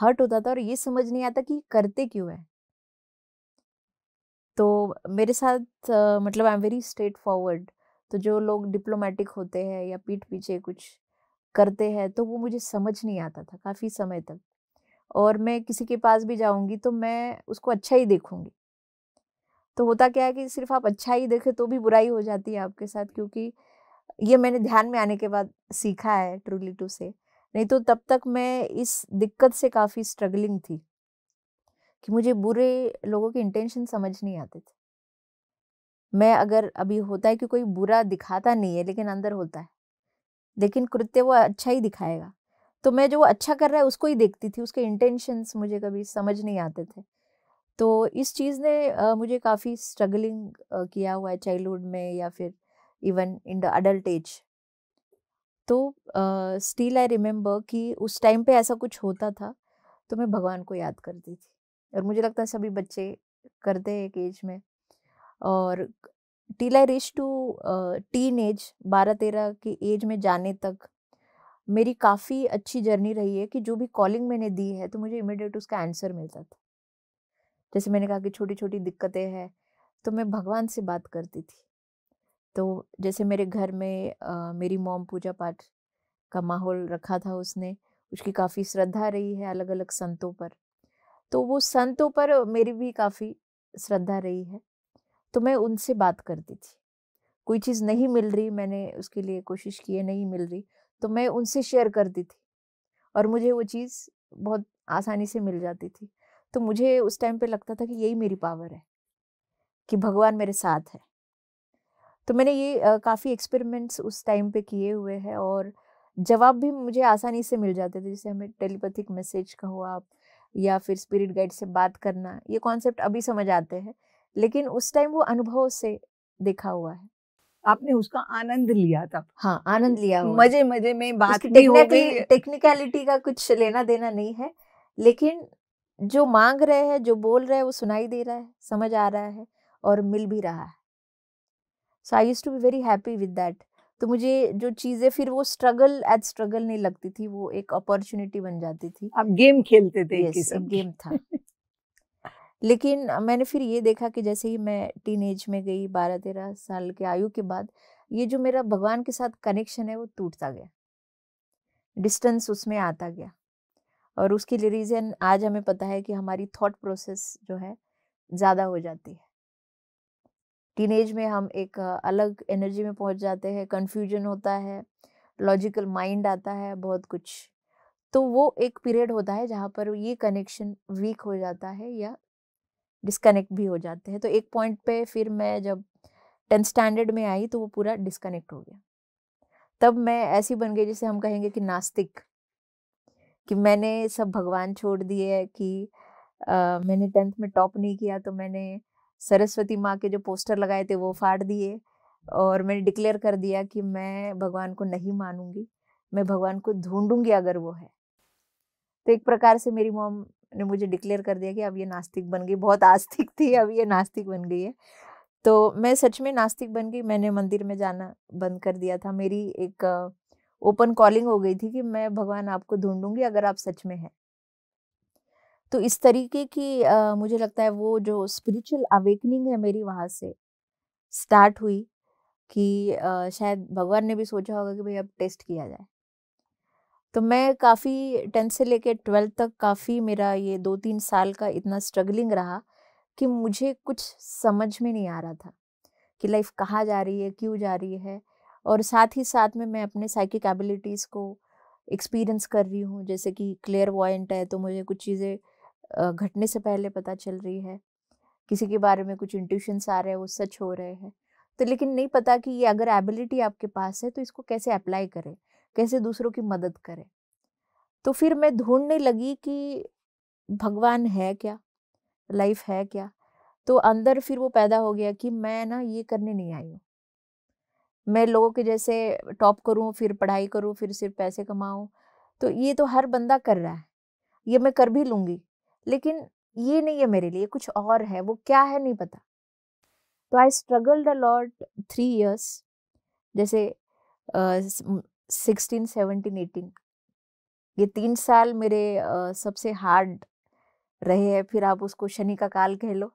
[SPEAKER 1] हर्ट होता था और ये समझ नहीं आता कि करते क्यों है तो मेरे साथ uh, मतलब I am very straight forward तो जो लोग डिप्लोमेटिक होते हैं या पीठ पीछे कुछ करते हैं तो वो मुझे समझ नहीं आता था काफ़ी समय तक और मैं किसी के पास भी जाऊंगी तो मैं उसको अच्छा ही देखूंगी तो होता क्या है कि सिर्फ आप अच्छा ही देखें तो भी बुराई हो जाती है आपके साथ क्योंकि ये मैंने ध्यान में आने के बाद सीखा है ट्रूली टू से नहीं तो तब तक मैं इस दिक्कत से काफ़ी स्ट्रगलिंग थी कि मुझे बुरे लोगों के इंटेंशन समझ नहीं आते थे मैं अगर अभी होता है कि कोई बुरा दिखाता नहीं है लेकिन अंदर होता है लेकिन कृत्य वो अच्छा ही दिखाएगा तो मैं जो वो अच्छा कर रहा है उसको ही देखती थी उसके इंटेंशंस मुझे कभी समझ नहीं आते थे तो इस चीज़ ने मुझे काफ़ी स्ट्रगलिंग किया हुआ है चाइल्डहुड में या फिर even in the adult age तो स्टिल आई रिमेम्बर कि उस टाइम पे ऐसा कुछ होता था तो मैं भगवान को याद करती थी और मुझे लगता है सभी बच्चे करते हैं एक एज में और till I reach to teen age बारह तेरह की एज में जाने तक मेरी काफ़ी अच्छी जर्नी रही है कि जो भी कॉलिंग मैंने दी है तो मुझे इमिडिएट उसका आंसर मिलता था जैसे मैंने कहा कि छोटी छोटी दिक्कतें हैं तो मैं भगवान से बात करती थी तो जैसे मेरे घर में आ, मेरी मॉम पूजा पाठ का माहौल रखा था उसने उसकी काफ़ी श्रद्धा रही है अलग अलग संतों पर तो वो संतों पर मेरी भी काफ़ी श्रद्धा रही है तो मैं उनसे बात करती थी कोई चीज़ नहीं मिल रही मैंने उसके लिए कोशिश की है नहीं मिल रही तो मैं उनसे शेयर करती थी और मुझे वो चीज़ बहुत आसानी से मिल जाती थी तो मुझे उस टाइम पे लगता था कि यही मेरी पावर है कि भगवान मेरे साथ है तो मैंने ये काफ़ी एक्सपेरिमेंट्स उस टाइम पे किए हुए हैं और जवाब भी मुझे आसानी से मिल जाते थे जैसे हमें टेलीपैथिक मैसेज का हुआ आप या फिर स्पिरिट गाइड से बात करना ये कॉन्सेप्ट अभी समझ आते हैं लेकिन उस टाइम वो अनुभव से देखा हुआ है आपने उसका आनंद लिया था हाँ आनंद लिया मजे मजे में बात टेक्निकलिटी का कुछ लेना देना नहीं है लेकिन जो मांग रहे हैं जो बोल रहे हैं वो सुनाई दे रहा है समझ आ रहा है और मिल भी रहा है so I use to be very happy with that तो मुझे जो चीज़ें फिर वो स्ट्रगल एज स्ट्रगल नहीं लगती थी वो एक अपॉर्चुनिटी बन जाती थी आप गेम खेलते थे yes, एक गेम था लेकिन मैंने फिर ये देखा कि जैसे ही मैं टीन में गई बारह तेरह साल के आयु के बाद ये जो मेरा भगवान के साथ कनेक्शन है वो टूटता गया डिस्टेंस उसमें आता गया और उसके लिए रीज़न आज हमें पता है कि हमारी थॉट प्रोसेस जो है ज़्यादा हो जाती है टीन में हम एक अलग एनर्जी में पहुंच जाते हैं कन्फ्यूजन होता है लॉजिकल माइंड आता है बहुत कुछ तो वो एक पीरियड होता है जहाँ पर ये कनेक्शन वीक हो जाता है या डिस्कनेक्ट भी हो जाते हैं तो एक पॉइंट पे फिर मैं जब टेंथ स्टैंडर्ड में आई तो वो पूरा डिस्कनेक्ट हो गया तब मैं ऐसी बन गई जैसे हम कहेंगे कि नास्तिक कि मैंने सब भगवान छोड़ दिए कि आ, मैंने टेंथ में टॉप नहीं किया तो मैंने सरस्वती माँ के जो पोस्टर लगाए थे वो फाड़ दिए और मैंने डिक्लेयर कर दिया कि मैं भगवान को नहीं मानूंगी मैं भगवान को ढूंढूंगी अगर वो है तो एक प्रकार से मेरी मॉम ने मुझे डिक्लेयर कर दिया कि अब ये नास्तिक बन गई बहुत आस्तिक थी अब ये नास्तिक बन गई है तो मैं सच में नास्तिक बन गई मैंने मंदिर में जाना बंद कर दिया था मेरी एक ओपन कॉलिंग हो गई थी कि मैं भगवान आपको ढूंढूंगी अगर आप सच में हैं तो इस तरीके की आ, मुझे लगता है वो जो स्पिरिचुअल अवेकनिंग है मेरी वहाँ से स्टार्ट हुई कि आ, शायद भगवान ने भी सोचा होगा कि भाई अब टेस्ट किया जाए तो मैं काफ़ी टेंथ से लेके ट्वेल्थ तक काफ़ी मेरा ये दो तीन साल का इतना स्ट्रगलिंग रहा कि मुझे कुछ समझ में नहीं आ रहा था कि लाइफ कहाँ जा रही है क्यों जा रही है और साथ ही साथ में मैं अपने साइकिक एबिलिटीज़ को एक्सपीरियंस कर रही हूँ जैसे कि क्लियर वॉइंट है तो मुझे कुछ चीज़ें घटने से पहले पता चल रही है किसी के बारे में कुछ इंट्यूशंस आ रहे हैं वो सच हो रहे हैं तो लेकिन नहीं पता कि ये अगर एबिलिटी आपके पास है तो इसको कैसे अप्लाई करें कैसे दूसरों की मदद करें तो फिर मैं ढूंढने लगी कि भगवान है क्या लाइफ है क्या तो अंदर फिर वो पैदा हो गया कि मैं ना ये करने नहीं आई हूँ मैं लोगों के जैसे टॉप करूँ फिर पढ़ाई करूँ फिर सिर्फ पैसे कमाऊँ तो ये तो हर बंदा कर रहा है ये मैं कर भी लूँगी लेकिन ये नहीं है मेरे लिए कुछ और है वो क्या है नहीं पता तो I struggled a lot three years जैसे सिक्सटीन सेवनटीन एटीन ये तीन साल मेरे uh, सबसे हार्ड रहे हैं फिर आप उसको शनि का काल कह लो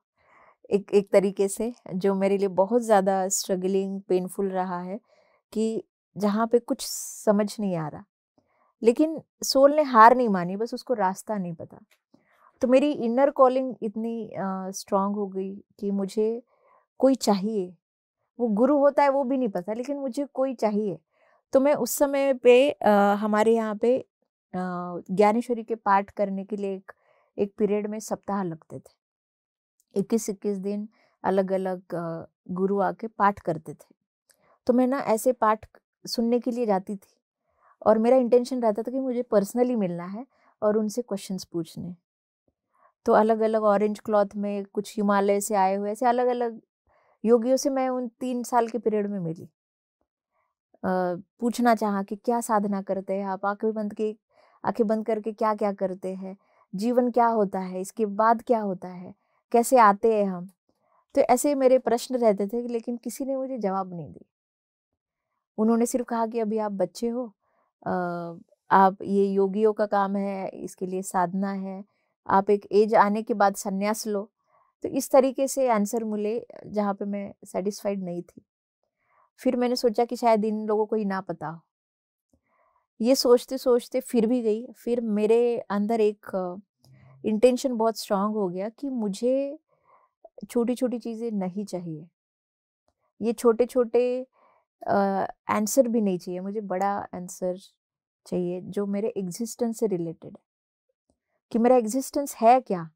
[SPEAKER 1] एक एक तरीके से जो मेरे लिए बहुत ज़्यादा स्ट्रगलिंग पेनफुल रहा है कि जहाँ पे कुछ समझ नहीं आ रहा लेकिन सोल ने हार नहीं मानी बस उसको रास्ता नहीं पता तो मेरी इनर कॉलिंग इतनी स्ट्रांग हो गई कि मुझे कोई चाहिए वो गुरु होता है वो भी नहीं पता लेकिन मुझे कोई चाहिए तो मैं उस समय पे आ, हमारे यहाँ पे ज्ञानेश्वरी के पाठ करने के लिए एक एक पीरियड में सप्ताह लगते थे इक्कीस इक्कीस दिन अलग अलग गुरु आके पाठ करते थे तो मैं ना ऐसे पाठ सुनने के लिए जाती थी और मेरा इंटेंशन रहता था कि मुझे पर्सनली मिलना है और उनसे क्वेश्चंस पूछने तो अलग अलग ऑरेंज क्लॉथ में कुछ हिमालय से आए हुए ऐसे अलग अलग योगियों से मैं उन तीन साल के पीरियड में मिली पूछना चाहा कि क्या साधना करते हैं आप आंखें बंद के आंखें बंद करके क्या क्या करते हैं जीवन क्या होता है इसके बाद क्या होता है कैसे आते हैं हम तो ऐसे मेरे प्रश्न रहते थे लेकिन किसी ने मुझे जवाब नहीं दिया उन्होंने सिर्फ कहा कि अभी आप बच्चे हो आप ये योगियों का काम है इसके लिए साधना है आप एक एज आने के बाद संन्यास लो तो इस तरीके से आंसर मिले जहाँ पे मैं सेटिस्फाइड नहीं थी फिर मैंने सोचा कि शायद इन लोगों को ही ना पता हो ये सोचते सोचते फिर भी गई फिर मेरे अंदर एक इंटेंशन बहुत स्ट्रांग हो गया कि मुझे छोटी छोटी चीज़ें नहीं चाहिए ये छोटे छोटे आंसर भी नहीं चाहिए मुझे बड़ा आंसर चाहिए जो मेरे एग्जिस्टेंस से रिलेटेड है कि मेरा एग्जिस्टेंस है क्या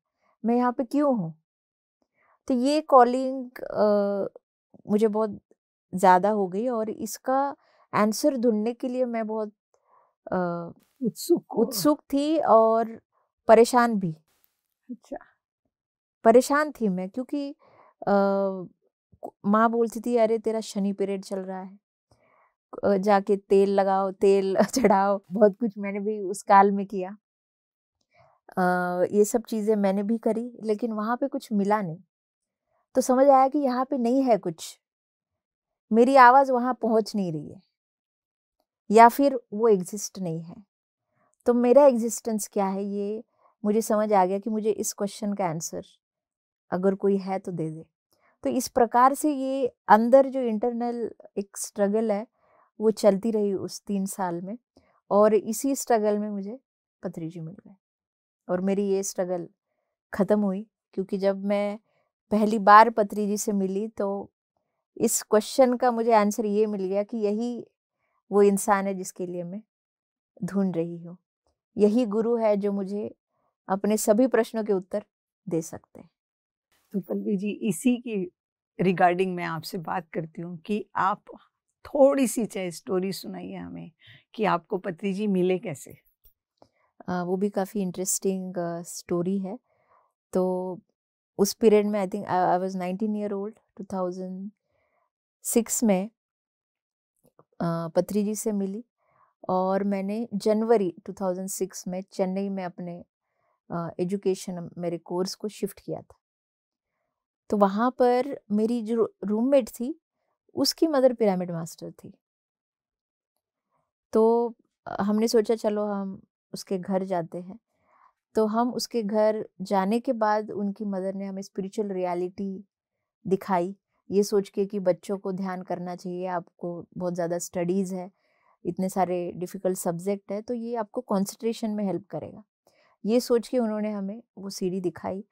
[SPEAKER 1] मैं यहाँ पे क्यों हूँ तो ये कॉलिंग मुझे बहुत ज़्यादा हो गई और इसका आंसर ढूंढने के लिए मैं बहुत उत्सुक उत्सुक थी और परेशान भी अच्छा परेशान थी मैं क्योंकि माँ बोलती थी अरे तेरा शनि पीरियड चल रहा है जाके तेल लगाओ तेल चढ़ाओ बहुत कुछ मैंने भी उस काल में किया ये सब चीज़ें मैंने भी करी लेकिन वहाँ पे कुछ मिला नहीं तो समझ आया कि यहाँ पे नहीं है कुछ मेरी आवाज़ वहाँ पहुँच नहीं रही है या फिर वो एग्जिस्ट नहीं है तो मेरा एग्जिस्टेंस क्या है ये मुझे समझ आ गया कि मुझे इस क्वेश्चन का आंसर अगर कोई है तो दे दे तो इस प्रकार से ये अंदर जो इंटरनल एक स्ट्रगल है वो चलती रही उस तीन साल में और इसी स्ट्रगल में मुझे पत्री जी मिल गए और मेरी ये स्ट्रगल ख़त्म हुई क्योंकि जब मैं पहली बार पत्री जी से मिली तो इस क्वेश्चन का मुझे आंसर ये मिल गया कि यही वो इंसान है जिसके लिए मैं ढूंढ रही हूँ यही गुरु है जो मुझे अपने सभी प्रश्नों के उत्तर दे सकते हैं तो पल्लवी जी इसी की रिगार्डिंग मैं आपसे बात
[SPEAKER 2] करती हूँ कि आप थोड़ी सी चाहे स्टोरी सुनाइए हमें कि आपको पति
[SPEAKER 1] जी मिले कैसे वो भी काफ़ी इंटरेस्टिंग स्टोरी है तो उस पीरियड में I think I was nineteen year old two thousand six में पत्री जी से मिली और मैंने जनवरी 2006 में चेन्नई में अपने एजुकेशन मेरे कोर्स को शिफ्ट किया था तो वहाँ पर मेरी जो रूममेट थी उसकी मदर पिरामिड मास्टर थी तो हमने सोचा चलो हम उसके घर जाते हैं तो हम उसके घर जाने के बाद उनकी मदर ने हमें स्पिरिचुअल रियलिटी दिखाई ये सोच के कि बच्चों को ध्यान करना चाहिए आपको बहुत ज़्यादा स्टडीज़ है इतने सारे डिफ़िकल्ट सब्जेक्ट है तो ये आपको कॉन्सेंट्रेशन में हेल्प करेगा ये सोच के उन्होंने हमें वो सीढ़ी दिखाई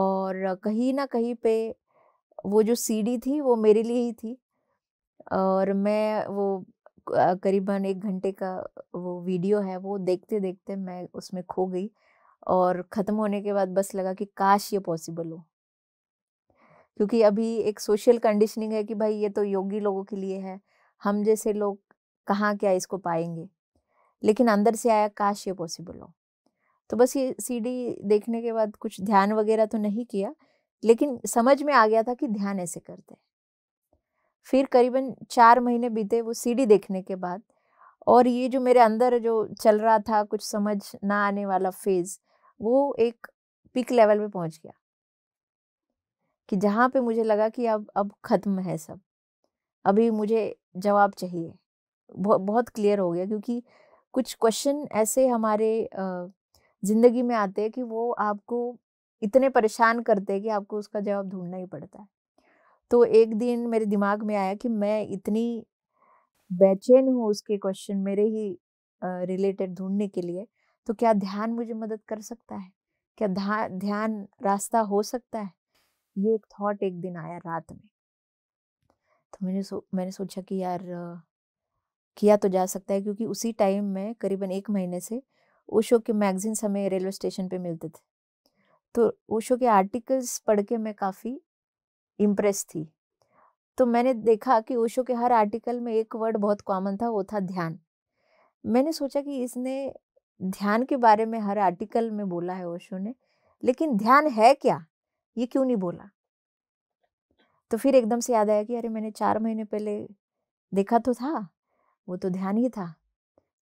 [SPEAKER 1] और कहीं ना कहीं पे वो जो सीढ़ी थी वो मेरे लिए ही थी और मैं वो करीबन एक घंटे का वो वीडियो है वो देखते देखते मैं उसमें खो गई और ख़त्म होने के बाद बस लगा कि काश ये पॉसिबल हो क्योंकि अभी एक सोशल कंडीशनिंग है कि भाई ये तो योगी लोगों के लिए है हम जैसे लोग कहाँ क्या इसको पाएंगे लेकिन अंदर से आया काश ये पॉसिबल हो तो बस ये सीडी देखने के बाद कुछ ध्यान वगैरह तो नहीं किया लेकिन समझ में आ गया था कि ध्यान ऐसे करते हैं फिर करीबन चार महीने बीते वो सीढ़ी देखने के बाद और ये जो मेरे अंदर जो चल रहा था कुछ समझ ना आने वाला फेज़ वो एक पिक लेवल पे पहुंच गया कि जहाँ पे मुझे लगा कि अब अब ख़त्म है सब अभी मुझे जवाब चाहिए बहुत क्लियर हो गया क्योंकि कुछ क्वेश्चन ऐसे हमारे ज़िंदगी में आते हैं कि वो आपको इतने परेशान करते हैं कि आपको उसका जवाब ढूंढना ही पड़ता है तो एक दिन मेरे दिमाग में आया कि मैं इतनी बेचैन हूँ उसके क्वेश्चन मेरे ही रिलेटेड ढूंढने के लिए तो क्या ध्यान मुझे मदद कर सकता है क्या ध्यान रास्ता हो सकता है ये एक थॉट एक दिन आया रात में तो मैंने सो मैंने सोचा कि यार किया तो जा सकता है क्योंकि उसी टाइम में करीबन एक महीने से ओशो के मैगजीन्स हमें रेलवे स्टेशन पे मिलते थे तो ओशो के आर्टिकल्स पढ़ के मैं काफ़ी इम्प्रेस थी तो मैंने देखा कि ओशो के हर आर्टिकल में एक वर्ड बहुत कॉमन था वो था ध्यान मैंने सोचा कि इसने ध्यान के बारे में हर आर्टिकल में बोला है ओशो ने लेकिन ध्यान है क्या ये क्यों नहीं बोला तो फिर एकदम से याद आया कि अरे मैंने चार महीने पहले देखा तो था वो तो ध्यान ही था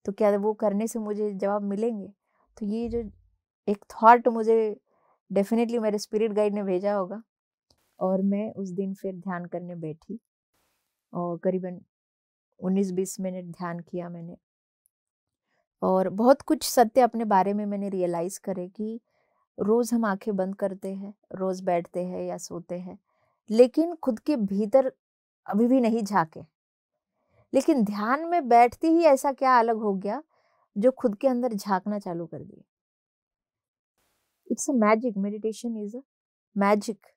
[SPEAKER 1] तो क्या वो करने से मुझे जवाब मिलेंगे तो ये जो एक थॉट मुझे डेफिनेटली मेरे स्पिरिट गाइड ने भेजा होगा और मैं उस दिन फिर ध्यान करने बैठी और करीबन 19-20 मिनट ध्यान किया मैंने और बहुत कुछ सत्य अपने बारे में मैंने रियलाइज़ करे कि रोज़ हम आंखें बंद करते हैं रोज़ बैठते हैं या सोते हैं लेकिन खुद के भीतर अभी भी नहीं झाके लेकिन ध्यान में बैठती ही ऐसा क्या अलग हो गया जो खुद के अंदर झांकना चालू कर दिया it's a magic meditation is a magic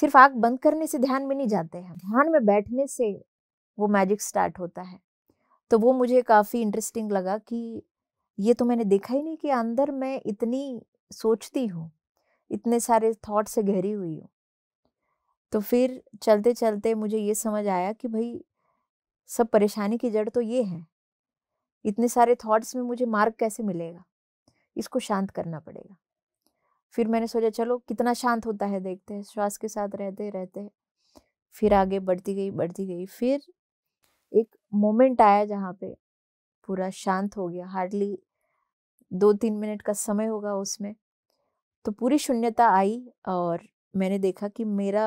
[SPEAKER 1] सिर्फ आंख बंद करने से ध्यान में नहीं जाते हैं ध्यान में बैठने से वो मैजिक स्टार्ट होता है तो वो मुझे काफ़ी इंटरेस्टिंग लगा कि ये तो मैंने देखा ही नहीं कि अंदर मैं इतनी सोचती हूँ इतने सारे थॉट से गहरी हुई हूँ तो फिर चलते चलते मुझे ये समझ आया कि भाई सब परेशानी की जड़ तो ये है इतने सारे थॉट्स में मुझे मार्ग कैसे मिलेगा इसको शांत करना पड़ेगा फिर मैंने सोचा चलो कितना शांत होता है देखते हैं श्वास के साथ रहते रहते फिर आगे बढ़ती गई बढ़ती गई फिर एक मोमेंट आया जहाँ पे पूरा शांत हो गया हार्डली दो तीन मिनट का समय होगा उसमें तो पूरी शून्यता आई और मैंने देखा कि मेरा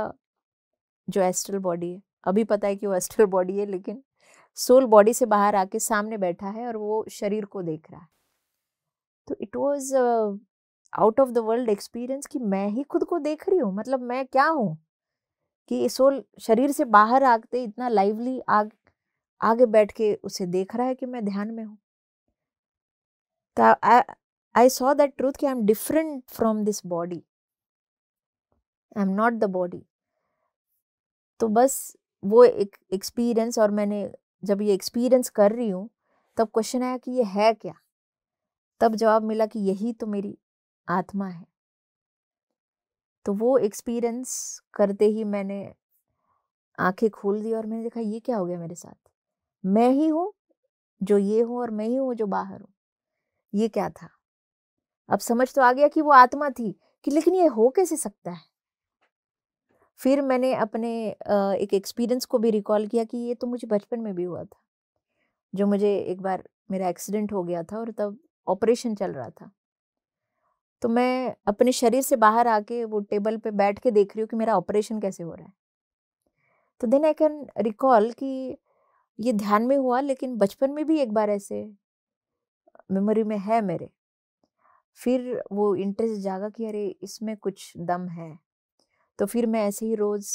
[SPEAKER 1] जो एस्ट्रल बॉडी है अभी पता है कि वो एस्ट्रल बॉडी है लेकिन सोल बॉडी से बाहर आके सामने बैठा है और वो शरीर को देख रहा है तो it was out of the world experience कि मैं ही खुद को देख रही हूँ मतलब मैं क्या हूँ कि सोल शरीर से बाहर आगते इतना लाइवली आग आगे बैठ के उसे देख रहा है कि मैं ध्यान में हूँ तो आई सॉ दैट ट्रूथ कि I am different from this body I am not the body तो बस वो एक एक्सपीरियंस और मैंने जब ये एक्सपीरियंस कर रही हूँ तब क्वेश्चन आया कि ये है क्या तब जवाब मिला कि यही तो मेरी आत्मा है तो वो एक्सपीरियंस करते ही मैंने आंखें खोल दी और मैंने देखा ये क्या हो गया मेरे साथ मैं ही हूँ जो ये हूँ और मैं ही हूँ जो बाहर हूँ ये क्या था अब समझ तो आ गया कि वो आत्मा थी कि लेकिन ये हो कैसे सकता है फिर मैंने अपने एक एक्सपीरियंस को भी रिकॉल किया कि ये तो मुझे बचपन में भी हुआ था जो मुझे एक बार मेरा एक्सीडेंट हो गया था और तब ऑपरेशन चल रहा था तो मैं अपने शरीर से बाहर आके वो टेबल पे बैठ के देख रही हूँ कि मेरा ऑपरेशन कैसे हो रहा है तो देन आई कैन रिकॉल कि ये ध्यान में हुआ लेकिन बचपन में भी एक बार ऐसे मेमोरी में है मेरे फिर वो इंटरेस्ट जागा कि अरे इसमें कुछ दम है तो फिर मैं ऐसे ही रोज़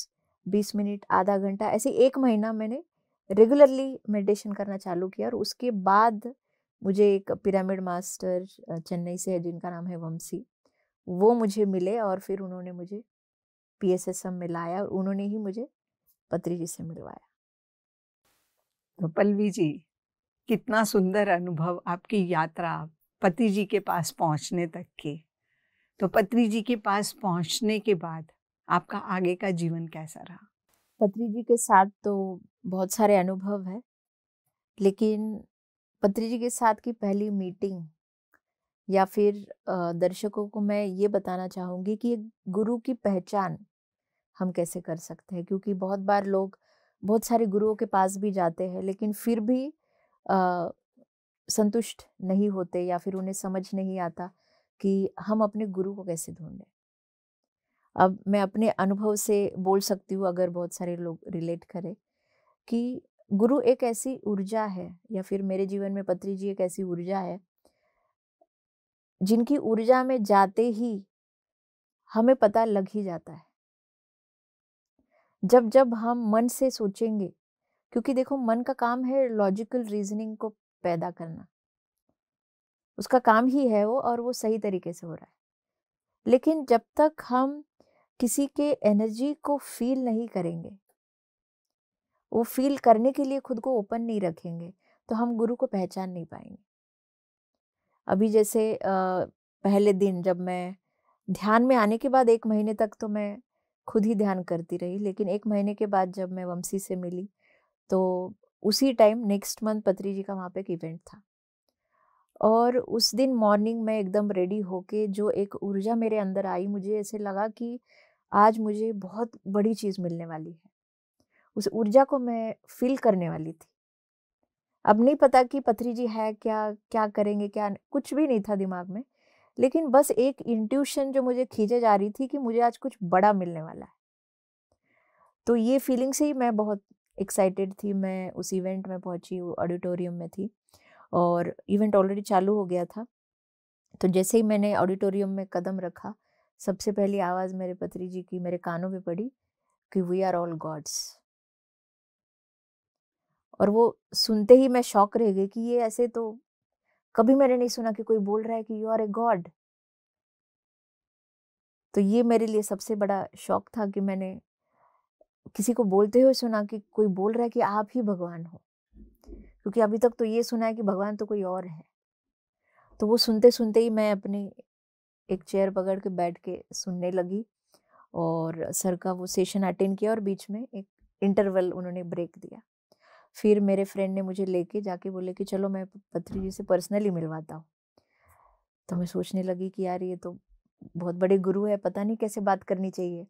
[SPEAKER 1] बीस मिनट आधा घंटा ऐसे एक महीना मैंने रेगुलरली मेडिटेशन करना चालू किया और उसके बाद मुझे एक पिरामिड मास्टर चेन्नई से है जिनका नाम है वंशी वो मुझे मिले और फिर उन्होंने मुझे पी एस एस एम मिलाया और उन्होंने ही मुझे पत्री जी से मिलवाया तो पल्लवी जी कितना सुंदर
[SPEAKER 2] अनुभव आपकी यात्रा पति जी के पास पहुंचने तक की तो पत्री जी के पास पहुंचने के बाद आपका आगे का जीवन कैसा रहा
[SPEAKER 1] पत्री जी के साथ तो बहुत सारे अनुभव है लेकिन मंत्री जी के साथ की पहली मीटिंग या फिर दर्शकों को मैं ये बताना चाहूँगी कि गुरु की पहचान हम कैसे कर सकते हैं क्योंकि बहुत बार लोग बहुत सारे गुरुओं के पास भी जाते हैं लेकिन फिर भी आ, संतुष्ट नहीं होते या फिर उन्हें समझ नहीं आता कि हम अपने गुरु को कैसे ढूंढें अब मैं अपने अनुभव से बोल सकती हूँ अगर बहुत सारे लोग रिलेट करें कि गुरु एक ऐसी ऊर्जा है या फिर मेरे जीवन में पत्री जी एक ऐसी ऊर्जा है जिनकी ऊर्जा में जाते ही हमें पता लग ही जाता है जब जब हम मन से सोचेंगे क्योंकि देखो मन का काम है लॉजिकल रीजनिंग को पैदा करना उसका काम ही है वो और वो सही तरीके से हो रहा है लेकिन जब तक हम किसी के एनर्जी को फील नहीं करेंगे वो फील करने के लिए खुद को ओपन नहीं रखेंगे तो हम गुरु को पहचान नहीं पाएंगे अभी जैसे पहले दिन जब मैं ध्यान में आने के बाद एक महीने तक तो मैं खुद ही ध्यान करती रही लेकिन एक महीने के बाद जब मैं वंशी से मिली तो उसी टाइम नेक्स्ट मंथ पत्री जी का वहाँ पे एक इवेंट था और उस दिन मॉर्निंग में एकदम रेडी होके जो एक ऊर्जा मेरे अंदर आई मुझे ऐसे लगा कि आज मुझे बहुत बड़ी चीज़ मिलने वाली है उस ऊर्जा को मैं फील करने वाली थी अब नहीं पता कि पथरी जी है क्या क्या करेंगे क्या कुछ भी नहीं था दिमाग में लेकिन बस एक इंट्यूशन जो मुझे खींचे जा रही थी कि मुझे आज कुछ बड़ा मिलने वाला है तो ये फीलिंग से ही मैं बहुत एक्साइटेड थी मैं उस इवेंट में पहुंची ऑडिटोरियम में थी और इवेंट ऑलरेडी चालू हो गया था तो जैसे ही मैंने ऑडिटोरियम में कदम रखा सबसे पहली आवाज़ मेरे पत्री जी की मेरे कानों में पड़ी कि वी आर ऑल गॉड्स और वो सुनते ही मैं शौक रह गई कि ये ऐसे तो कभी मैंने नहीं सुना कि कोई बोल रहा है कि यू आर ए गॉड तो ये मेरे लिए सबसे बड़ा शौक था कि मैंने किसी को बोलते हुए सुना कि कोई बोल रहा है कि आप ही भगवान हो क्योंकि अभी तक तो ये सुना है कि भगवान तो कोई और है तो वो सुनते सुनते ही मैं अपनी एक चेयर पकड़ के बैठ के सुनने लगी और सर का वो सेशन अटेंड किया और बीच में एक इंटरवल उन्होंने ब्रेक दिया फिर मेरे फ्रेंड ने मुझे लेके जाके बोले कि चलो मैं पत्री जी से पर्सनली मिलवाता हूँ तो मैं सोचने लगी कि यार ये तो बहुत बड़े गुरु है पता नहीं कैसे बात करनी चाहिए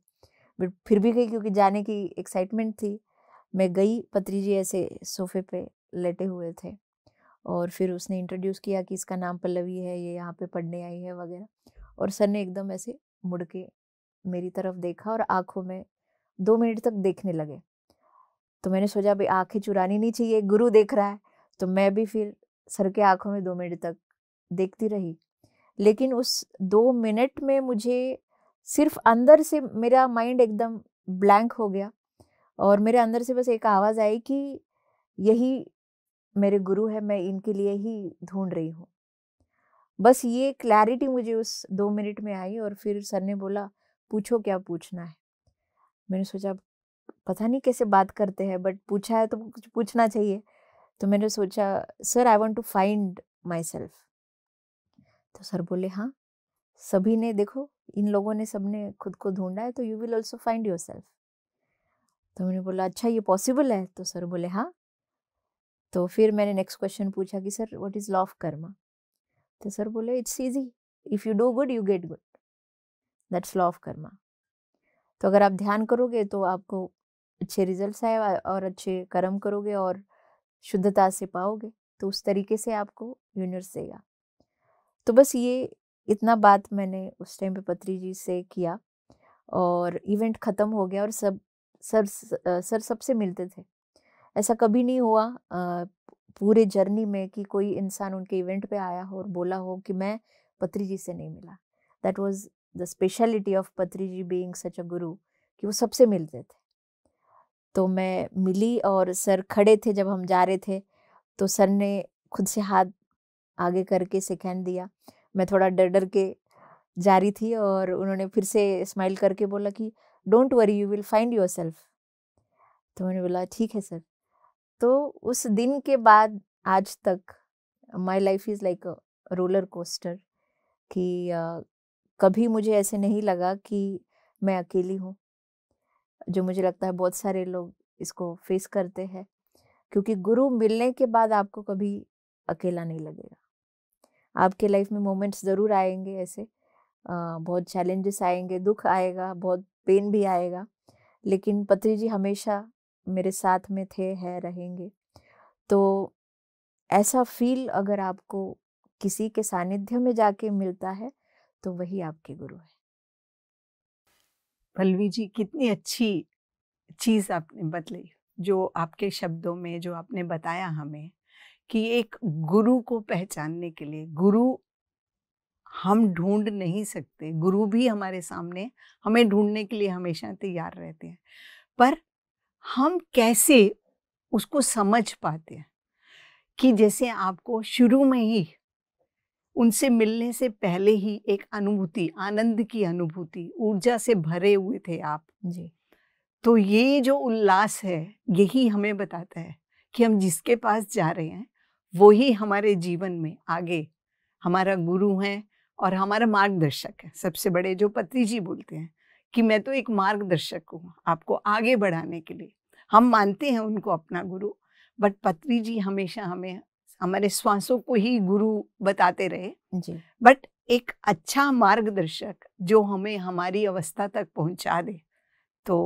[SPEAKER 1] बट फिर भी गई क्योंकि जाने की एक्साइटमेंट थी मैं गई पत्री जी ऐसे सोफे पे लेटे हुए थे और फिर उसने इंट्रोड्यूस किया कि इसका नाम पल्लवी है ये यहाँ पे पढ़ने आई है वगैरह और सर ने एकदम ऐसे मुड़ के मेरी तरफ देखा और आंखों में दो मिनट तक देखने लगे तो मैंने सोचा भाई आंखें चुरानी नहीं चाहिए गुरु देख रहा है तो मैं भी फिर सर के आंखों में दो मिनट तक देखती रही लेकिन उस दो मिनट में मुझे सिर्फ अंदर से मेरा माइंड एकदम ब्लैंक हो गया और मेरे अंदर से बस एक आवाज़ आई कि यही मेरे गुरु है मैं इनके लिए ही ढूंढ रही हूँ बस ये क्लैरिटी मुझे उस दो मिनट में आई और फिर सर ने बोला पूछो क्या पूछना है मैंने सोचा पता नहीं कैसे बात करते हैं बट पूछा है तो कुछ पूछना चाहिए तो मैंने सोचा sir I want to find myself तो सर बोले हाँ सभी ने देखो इन लोगों ने सबने खुद को ढूंढा है तो you will also find yourself तो मैंने बोला अच्छा ये पॉसिबल है तो सर बोले हाँ तो फिर मैंने नेक्स्ट क्वेश्चन पूछा कि sir what is law of karma तो सर बोले it's easy if you do good you get good that's law of karma तो अगर आप ध्यान करोगे तो आपको अच्छे रिजल्ट्स आए और अच्छे कर्म करोगे और शुद्धता से पाओगे तो उस तरीके से आपको यूनिवर्स देगा तो बस ये इतना बात मैंने उस टाइम पे पत्री जी से किया और इवेंट ख़त्म हो गया और सब सर सर सबसे मिलते थे ऐसा कभी नहीं हुआ पूरे जर्नी में कि कोई इंसान उनके इवेंट पे आया हो और बोला हो कि मैं पत्री जी से नहीं मिला that was the speciality of Patri ji being such अ गुरु कि वो सबसे मिलते थे तो मैं मिली और सर खड़े थे जब हम जा रहे थे तो सर ने खुद से हाथ आगे करके सेकेंड दिया मैं थोड़ा डर डर के जा रही थी और उन्होंने फिर से स्माइल करके बोला कि don't worry you will find yourself तो मैंने बोला ठीक है सर तो उस दिन के बाद आज तक my life is like roller coaster कि कभी मुझे ऐसे नहीं लगा कि मैं अकेली हूँ जो मुझे लगता है बहुत सारे लोग इसको फेस करते हैं क्योंकि गुरु मिलने के बाद आपको कभी अकेला नहीं लगेगा आपके लाइफ में मोमेंट्स ज़रूर आएंगे ऐसे बहुत चैलेंजेस आएंगे दुख आएगा बहुत पेन भी आएगा लेकिन पत्री जी हमेशा मेरे साथ में थे हैं रहेंगे तो ऐसा फील अगर आपको किसी के सानिध्य में जाके मिलता है तो वही आपके गुरु है पल्लवी जी कितनी अच्छी चीज़ आपने बदली
[SPEAKER 2] जो आपके शब्दों में जो आपने बताया हमें कि एक गुरु को पहचानने के लिए गुरु हम ढूंढ नहीं सकते गुरु भी हमारे सामने हमें ढूंढने के लिए हमेशा तैयार रहते हैं पर हम कैसे उसको समझ पाते हैं कि जैसे आपको शुरू में ही उनसे मिलने से पहले ही एक अनुभूति आनंद की अनुभूति ऊर्जा से भरे हुए थे आप जी तो ये जो उल्लास है यही हमें बताता है कि हम जिसके पास जा रहे हैं वही हमारे जीवन में आगे हमारा गुरु है और हमारा मार्गदर्शक है सबसे बड़े जो पत्री जी बोलते हैं कि मैं तो एक मार्गदर्शक हूँ आपको आगे बढ़ाने के लिए हम मानते हैं उनको अपना गुरु बट पत्री जी हमेशा हमें हमारे श्वासों को ही गुरु बताते रहे जी बट एक अच्छा मार्गदर्शक जो हमें हमारी अवस्था तक पहुंचा दे तो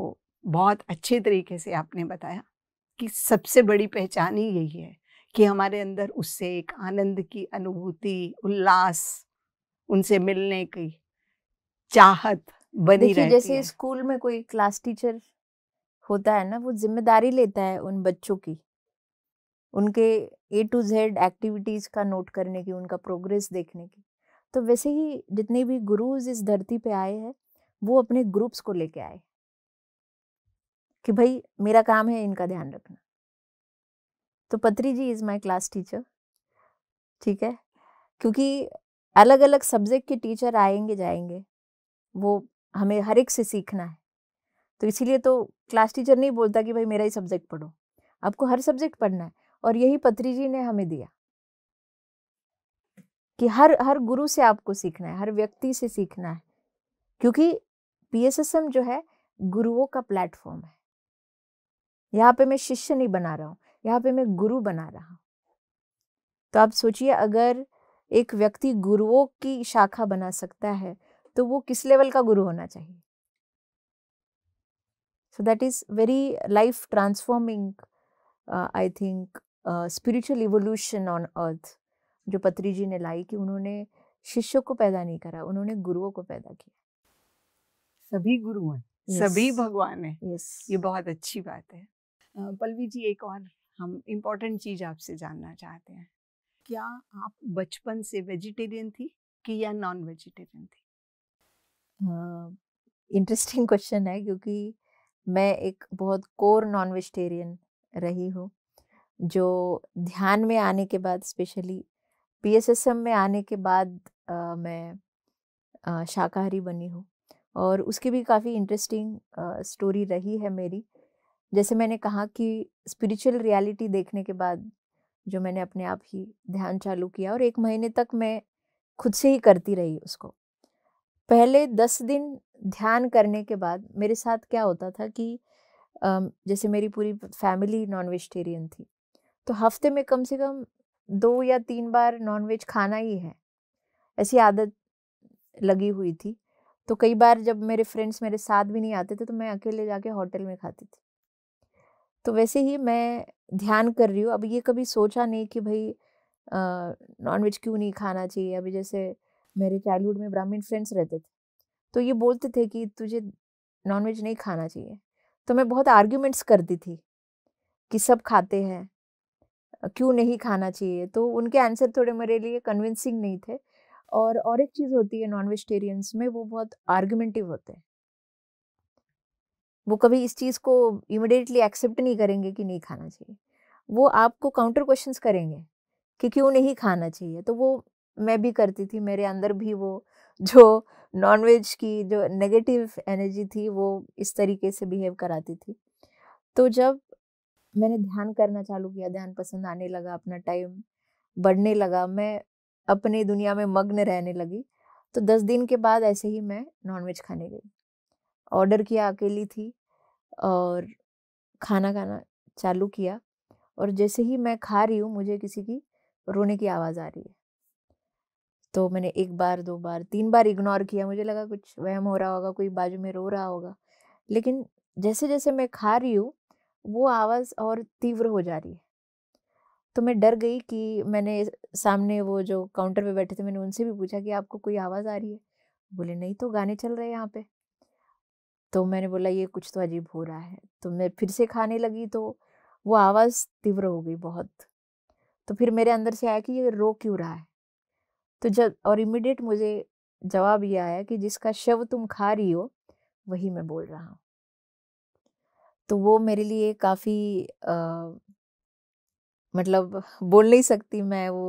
[SPEAKER 2] बहुत अच्छे तरीके से आपने बताया कि सबसे बड़ी पहचान ही यही है कि हमारे अंदर उससे एक आनंद की अनुभूति उल्लास उनसे मिलने की चाहत
[SPEAKER 1] बनी रहती जैसे है। स्कूल में कोई क्लास टीचर होता है ना वो जिम्मेदारी लेता है उन बच्चों की उनके ए टू जेड एक्टिविटीज़ का नोट करने की उनका प्रोग्रेस देखने की तो वैसे ही जितने भी गुरुज इस धरती पे आए हैं वो अपने ग्रुप्स को लेके आए कि भाई मेरा काम है इनका ध्यान रखना तो Patri ji is my class teacher ठीक है क्योंकि अलग अलग सब्जेक्ट के टीचर आएंगे जाएंगे वो हमें हर एक से सीखना है तो इसीलिए तो क्लास टीचर नहीं बोलता कि भाई मेरा ही सब्जेक्ट पढ़ो आपको हर सब्जेक्ट पढ़ना है और यही पत्री जी ने हमें दिया कि हर हर गुरु से आपको सीखना है हर व्यक्ति से सीखना है क्योंकि पीएसएसएम जो है गुरुओं का प्लेटफॉर्म है यहाँ पे मैं शिष्य नहीं बना रहा हूँ यहाँ पे मैं गुरु बना रहा हूँ तो आप सोचिए अगर एक व्यक्ति गुरुओं की शाखा बना सकता है तो वो किस लेवल का गुरु होना चाहिए so that is very life transforming I think spiritual evolution on earth जो पत्री जी ने लाई कि उन्होंने शिष्यों को पैदा नहीं करा उन्होंने गुरुओं को पैदा किया
[SPEAKER 2] सभी गुरु हैं yes. सभी भगवान हैं yes. ये बहुत अच्छी बात है पलवी जी एक और हम इम्पोर्टेंट चीज़ आपसे जानना चाहते हैं क्या आप बचपन से वेजिटेरियन थी कि या नॉन वेजिटेरियन थी
[SPEAKER 1] इंटरेस्टिंग uh, क्वेश्चन है क्योंकि मैं एक बहुत कोर नॉन वेजिटेरियन रही हूँ जो ध्यान में आने के बाद स्पेशली पीएसएसएम में आने के बाद आ, मैं शाकाहारी बनी हूँ और उसकी भी काफ़ी इंटरेस्टिंग स्टोरी रही है मेरी जैसे मैंने कहा कि स्पिरिचुअल रियलिटी देखने के बाद जो मैंने अपने आप ही ध्यान चालू किया और एक महीने तक मैं खुद से ही करती रही उसको पहले दस दिन ध्यान करने के बाद मेरे साथ क्या होता था कि जैसे मेरी पूरी फैमिली नॉन वेजिटेरियन थी तो हफ्ते में कम से कम दो या तीन बार नॉनवेज खाना ही है ऐसी आदत लगी हुई थी तो कई बार जब मेरे फ्रेंड्स मेरे साथ भी नहीं आते थे तो मैं अकेले जाके होटल में खाती थी तो वैसे ही मैं ध्यान कर रही हूँ अब ये कभी सोचा नहीं कि भाई नॉनवेज क्यों नहीं खाना चाहिए अभी जैसे मेरे चाइल्डहुड में ब्राह्मीण फ्रेंड्स रहते थे तो ये बोलते थे कि तुझे नॉनवेज नहीं खाना चाहिए तो मैं बहुत आर्ग्यूमेंट्स करती थी कि सब खाते हैं क्यों नहीं खाना चाहिए तो उनके आंसर थोड़े मेरे लिए कन्विंसिंग नहीं थे और और एक चीज़ होती है नॉन वेजिटेरियंस में वो बहुत आर्गुमेंटिव होते हैं वो कभी इस चीज़ को इमिडिएटली एक्सेप्ट नहीं करेंगे कि नहीं खाना चाहिए वो आपको काउंटर क्वेश्चंस करेंगे कि क्यों नहीं खाना चाहिए तो वो मैं भी करती थी मेरे अंदर भी वो जो नॉनवेज की जो नेगेटिव एनर्जी थी वो इस तरीके से बिहेव कराती थी तो जब मैंने ध्यान करना चालू किया ध्यान पसंद आने लगा अपना टाइम बढ़ने लगा मैं अपनी दुनिया में मग्न रहने लगी तो दस दिन के बाद ऐसे ही मैं नॉनवेज खाने गई ऑर्डर किया अकेली थी और खाना खाना चालू किया और जैसे ही मैं खा रही हूँ मुझे किसी की रोने की आवाज़ आ रही है तो मैंने एक बार दो बार तीन बार इग्नोर किया मुझे लगा कुछ वहम हो रहा होगा कोई बाजू में रो रहा होगा लेकिन जैसे जैसे मैं खा रही हूँ वो आवाज़ और तीव्र हो जा रही है तो मैं डर गई कि मैंने सामने वो जो काउंटर पे बैठे थे मैंने उनसे भी पूछा कि आपको कोई आवाज़ आ रही है बोले नहीं तो गाने चल रहे हैं यहाँ पे तो मैंने बोला ये कुछ तो अजीब हो रहा है तो मैं फिर से खाने लगी तो वो आवाज़ तीव्र हो गई बहुत तो फिर मेरे अंदर से आया कि ये रो क्यों रहा है तो जब और इमिडिएट मुझे जवाब ये आया कि जिसका शव तुम खा रही हो वही मैं बोल रहा हूँ तो वो मेरे लिए काफ़ी मतलब बोल नहीं सकती मैं वो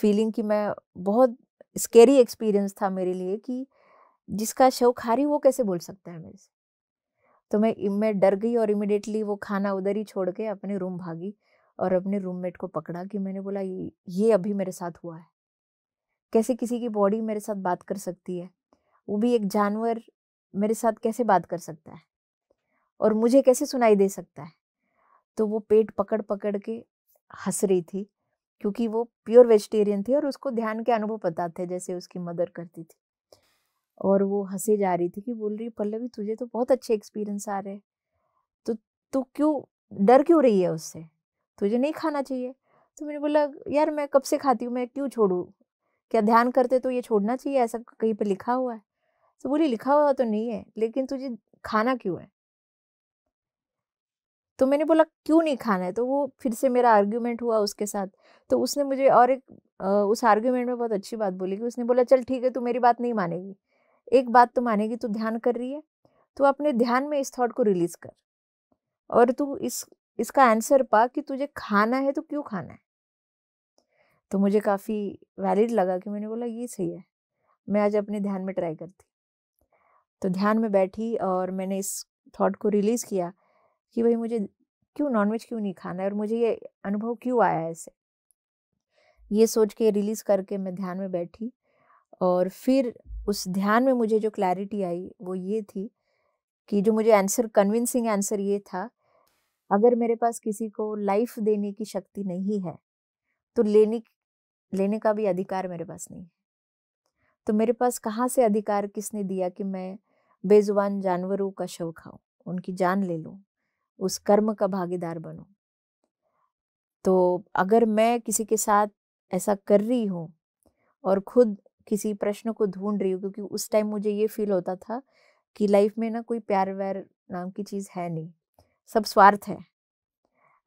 [SPEAKER 1] फीलिंग की मैं बहुत स्केरी एक्सपीरियंस था मेरे लिए कि जिसका शव खा रही वो कैसे बोल सकता है मेरे से तो मैं मैं डर गई और इमिडिएटली वो खाना उधर ही छोड़ के अपने रूम भागी और अपने रूममेट को पकड़ा कि मैंने बोला ये ये अभी मेरे साथ हुआ है कैसे किसी की बॉडी मेरे साथ बात कर सकती है वो भी एक जानवर मेरे साथ कैसे बात कर सकता है और मुझे कैसे सुनाई दे सकता है तो वो पेट पकड़ पकड़ के हंस रही थी क्योंकि वो प्योर वेजिटेरियन थी और उसको ध्यान के अनुभव पता थे जैसे उसकी मदर करती थी और वो हंसे जा रही थी कि बोल रही पल्लवी तुझे तो बहुत अच्छे एक्सपीरियंस आ रहे तो तू तो क्यों डर क्यों रही है उससे तुझे नहीं खाना चाहिए तो मैंने बोला यार मैं कब से खाती हूँ मैं क्यों छोड़ू क्या ध्यान करते तो ये छोड़ना चाहिए ऐसा कहीं पर लिखा हुआ है तो बोली लिखा हुआ तो नहीं है लेकिन तुझे खाना क्यों है तो मैंने बोला क्यों नहीं खाना है तो वो फिर से मेरा आर्ग्यूमेंट हुआ उसके साथ तो उसने मुझे और एक उस आर्ग्यूमेंट में बहुत अच्छी बात बोली कि उसने बोला चल ठीक है तू मेरी बात नहीं मानेगी एक बात तो मानेगी तू ध्यान कर रही है तो अपने ध्यान में इस थॉट को रिलीज कर और तू इस इसका आंसर पा कि तुझे खाना है तो क्यों खाना है तो मुझे काफ़ी वैलिड लगा कि मैंने बोला ये सही है मैं आज अपने ध्यान में ट्राई करती तो ध्यान में बैठी और मैंने इस थॉट को रिलीज़ किया कि भाई मुझे क्यों नॉनवेज क्यों नहीं खाना है और मुझे ये अनुभव क्यों आया है ये सोच के रिलीज़ करके मैं ध्यान में बैठी और फिर उस ध्यान में मुझे जो क्लैरिटी आई वो ये थी कि जो मुझे आंसर कन्विंसिंग आंसर ये था अगर मेरे पास किसी को लाइफ देने की शक्ति नहीं है तो लेने लेने का भी अधिकार मेरे पास नहीं है तो मेरे पास कहाँ से अधिकार किसने दिया कि मैं बेजुबान जानवरों का शव खाऊं उनकी जान ले लूँ उस कर्म का भागीदार बनो तो अगर मैं किसी के साथ ऐसा कर रही हूँ और खुद किसी प्रश्न को ढूंढ रही हूँ क्योंकि उस टाइम मुझे ये फील होता था कि लाइफ में ना कोई प्यार व्यार नाम की चीज़ है नहीं सब स्वार्थ है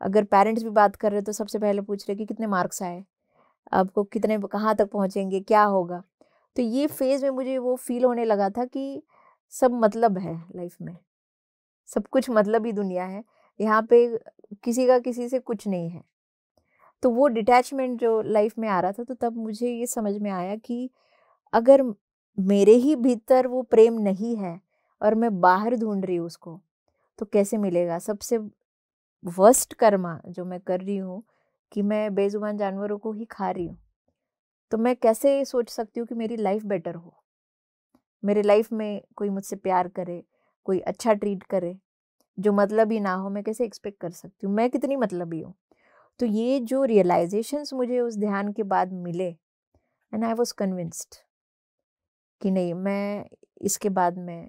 [SPEAKER 1] अगर पेरेंट्स भी बात कर रहे तो सबसे पहले पूछ रहे कि कितने मार्क्स आए आपको कितने कहाँ तक पहुँचेंगे क्या होगा तो ये फेज़ में मुझे वो फील होने लगा था कि सब मतलब है लाइफ में सब कुछ मतलब ही दुनिया है यहाँ पे किसी का किसी से कुछ नहीं है तो वो डिटैचमेंट जो लाइफ में आ रहा था तो तब मुझे ये समझ में आया कि अगर मेरे ही भीतर वो प्रेम नहीं है और मैं बाहर ढूंढ रही हूँ उसको तो कैसे मिलेगा सबसे वर्स्ट कर्मा जो मैं कर रही हूँ कि मैं बेजुबान जानवरों को ही खा रही हूँ तो मैं कैसे सोच सकती हूँ कि मेरी लाइफ बेटर हो मेरे लाइफ में कोई मुझसे प्यार करे कोई अच्छा ट्रीट करे जो मतलब ही ना हो मैं कैसे एक्सपेक्ट कर सकती हूँ मैं कितनी मतलब ही हूँ तो ये जो रियलाइजेशंस मुझे उस ध्यान के बाद मिले एंड आई वॉज कन्विंस्ड कि नहीं मैं इसके बाद मैं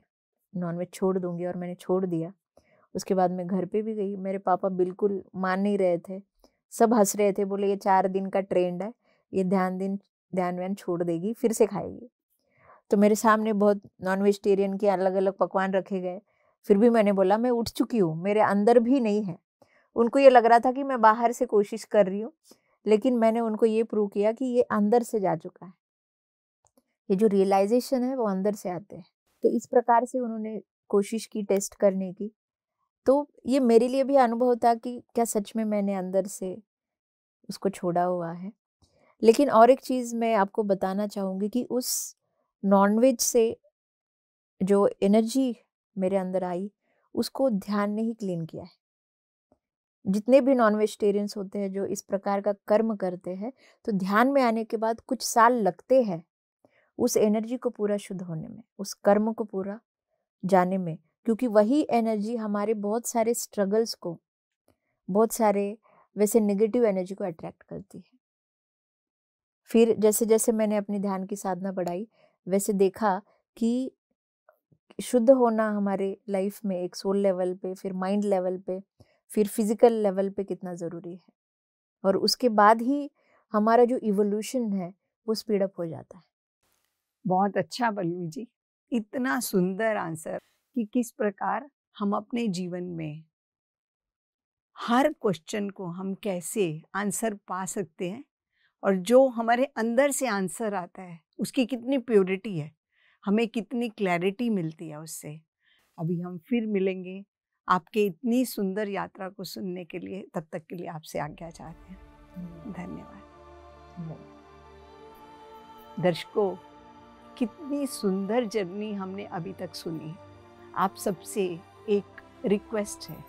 [SPEAKER 1] नॉनवेज छोड़ दूँगी और मैंने छोड़ दिया उसके बाद मैं घर पे भी गई मेरे पापा बिल्कुल मान नहीं रहे थे सब हंस रहे थे बोले ये चार दिन का ट्रेंड है ये ध्यान दिन ध्यान व्यान छोड़ देगी फिर से खाएगी तो मेरे सामने बहुत नॉन वेजिटेरियन के अलग अलग पकवान रखे गए फिर भी मैंने बोला मैं उठ चुकी हूँ मेरे अंदर भी नहीं है उनको ये लग रहा था कि मैं बाहर से कोशिश कर रही हूँ लेकिन मैंने उनको ये प्रूव किया कि ये अंदर से जा चुका है ये जो रियलाइजेशन है वो अंदर से आते हैं तो इस प्रकार से उन्होंने कोशिश की टेस्ट करने की तो ये मेरे लिए भी अनुभव था कि क्या सच में मैंने अंदर से उसको छोड़ा हुआ है लेकिन और एक चीज़ मैं आपको बताना चाहूँगी कि उस नॉनवेज से जो एनर्जी मेरे अंदर आई उसको ध्यान ने ही क्लीन किया है जितने भी नॉन वेजिटेरियंस होते हैं जो इस प्रकार का कर्म करते हैं तो ध्यान में आने के बाद कुछ साल लगते हैं उस एनर्जी को पूरा शुद्ध होने में उस कर्म को पूरा जाने में क्योंकि वही एनर्जी हमारे बहुत सारे स्ट्रगल्स को बहुत सारे वैसे नेगेटिव एनर्जी को अट्रैक्ट करती है फिर जैसे जैसे मैंने अपनी ध्यान की साधना बढ़ाई वैसे देखा कि शुद्ध होना हमारे लाइफ में एक सोल लेवल पे फिर माइंड लेवल पे फिर फिजिकल लेवल पे कितना ज़रूरी है और उसके बाद ही हमारा जो इवोल्यूशन है वो स्पीड अप हो जाता है बहुत अच्छा बल्लू जी इतना सुंदर
[SPEAKER 2] आंसर कि किस प्रकार हम अपने जीवन में हर क्वेश्चन को हम कैसे आंसर पा सकते हैं और जो हमारे अंदर से आंसर आता है उसकी कितनी प्योरिटी है हमें कितनी क्लैरिटी मिलती है उससे अभी हम फिर मिलेंगे आपके इतनी सुंदर यात्रा को सुनने के लिए तब तक के लिए आपसे आज्ञा चाहते हैं धन्यवाद दर्शकों कितनी सुंदर जर्नी हमने अभी तक सुनी आप सबसे एक रिक्वेस्ट है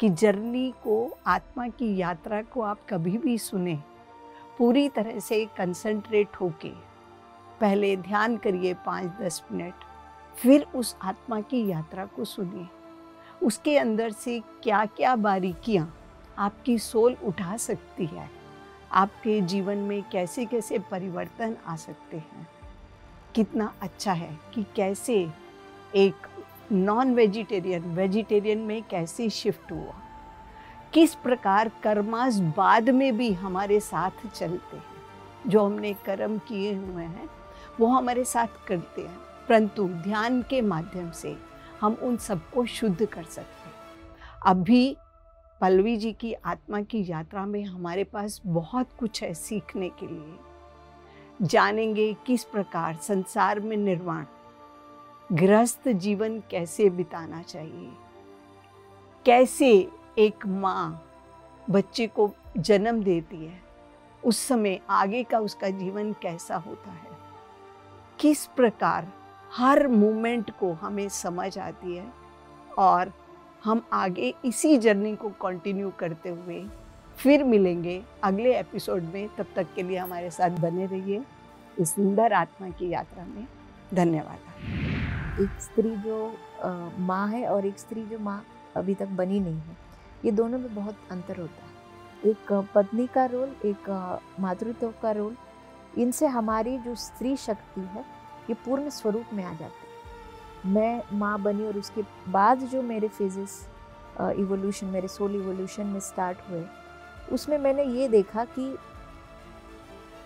[SPEAKER 2] कि जर्नी को आत्मा की यात्रा को आप कभी भी सुने पूरी तरह से कंसंट्रेट होके पहले ध्यान करिए पाँच दस मिनट फिर उस आत्मा की यात्रा को सुनिए उसके अंदर से क्या क्या बारीकियाँ आपकी सोल उठा सकती है आपके जीवन में कैसे कैसे परिवर्तन आ सकते हैं कितना अच्छा है कि कैसे एक नॉन वेजिटेरियन वेजिटेरियन में कैसे शिफ्ट हुआ किस प्रकार कर्मास बाद में भी हमारे साथ चलते हैं जो हमने कर्म किए हुए हैं वो हमारे साथ करते हैं परंतु ध्यान के माध्यम से हम उन सबको शुद्ध कर सकते हैं अभी पल्लवी जी की आत्मा की यात्रा में हमारे पास बहुत कुछ है सीखने के लिए जानेंगे किस प्रकार संसार में निर्वाण गृहस्थ जीवन कैसे बिताना चाहिए कैसे एक माँ बच्चे को जन्म देती है उस समय आगे का उसका जीवन कैसा होता है किस प्रकार हर मोमेंट को हमें समझ आती है और हम आगे इसी जर्नी को कंटिन्यू करते हुए फिर मिलेंगे अगले एपिसोड में तब तक के लिए हमारे साथ बने
[SPEAKER 1] रहिए इस सुंदर आत्मा की यात्रा में धन्यवाद एक स्त्री जो माँ है और एक स्त्री जो माँ अभी तक बनी नहीं है ये दोनों में बहुत अंतर होता है एक पत्नी का रोल एक मातृत्व का रोल इनसे हमारी जो स्त्री शक्ति है ये पूर्ण स्वरूप में आ जाती है मैं माँ बनी और उसके बाद जो मेरे फेजेस इवोल्यूशन मेरे सोल इवोल्यूशन में स्टार्ट हुए उसमें मैंने ये देखा कि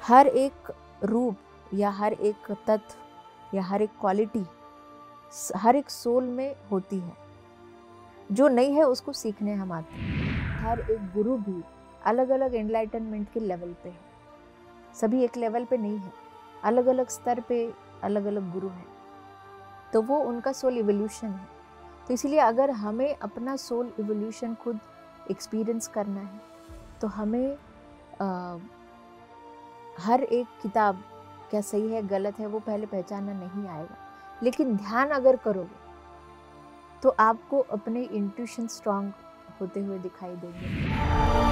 [SPEAKER 1] हर एक रूप या हर एक तत्व या हर एक क्वालिटी हर एक सोल में होती है जो नहीं है उसको सीखने हम आते हैं हर एक गुरु भी अलग अलग एनलाइटनमेंट के लेवल पे है सभी एक लेवल पे नहीं है अलग अलग स्तर पे अलग अलग गुरु हैं तो वो उनका सोल इवोल्यूशन है तो इसलिए अगर हमें अपना सोल इवोल्यूशन खुद एक्सपीरियंस करना है तो हमें आ, हर एक किताब क्या सही है गलत है वो पहले पहचाना नहीं आएगा लेकिन ध्यान अगर करोगे तो आपको अपने इंट्यूशन स्ट्रांग होते हुए दिखाई देंगे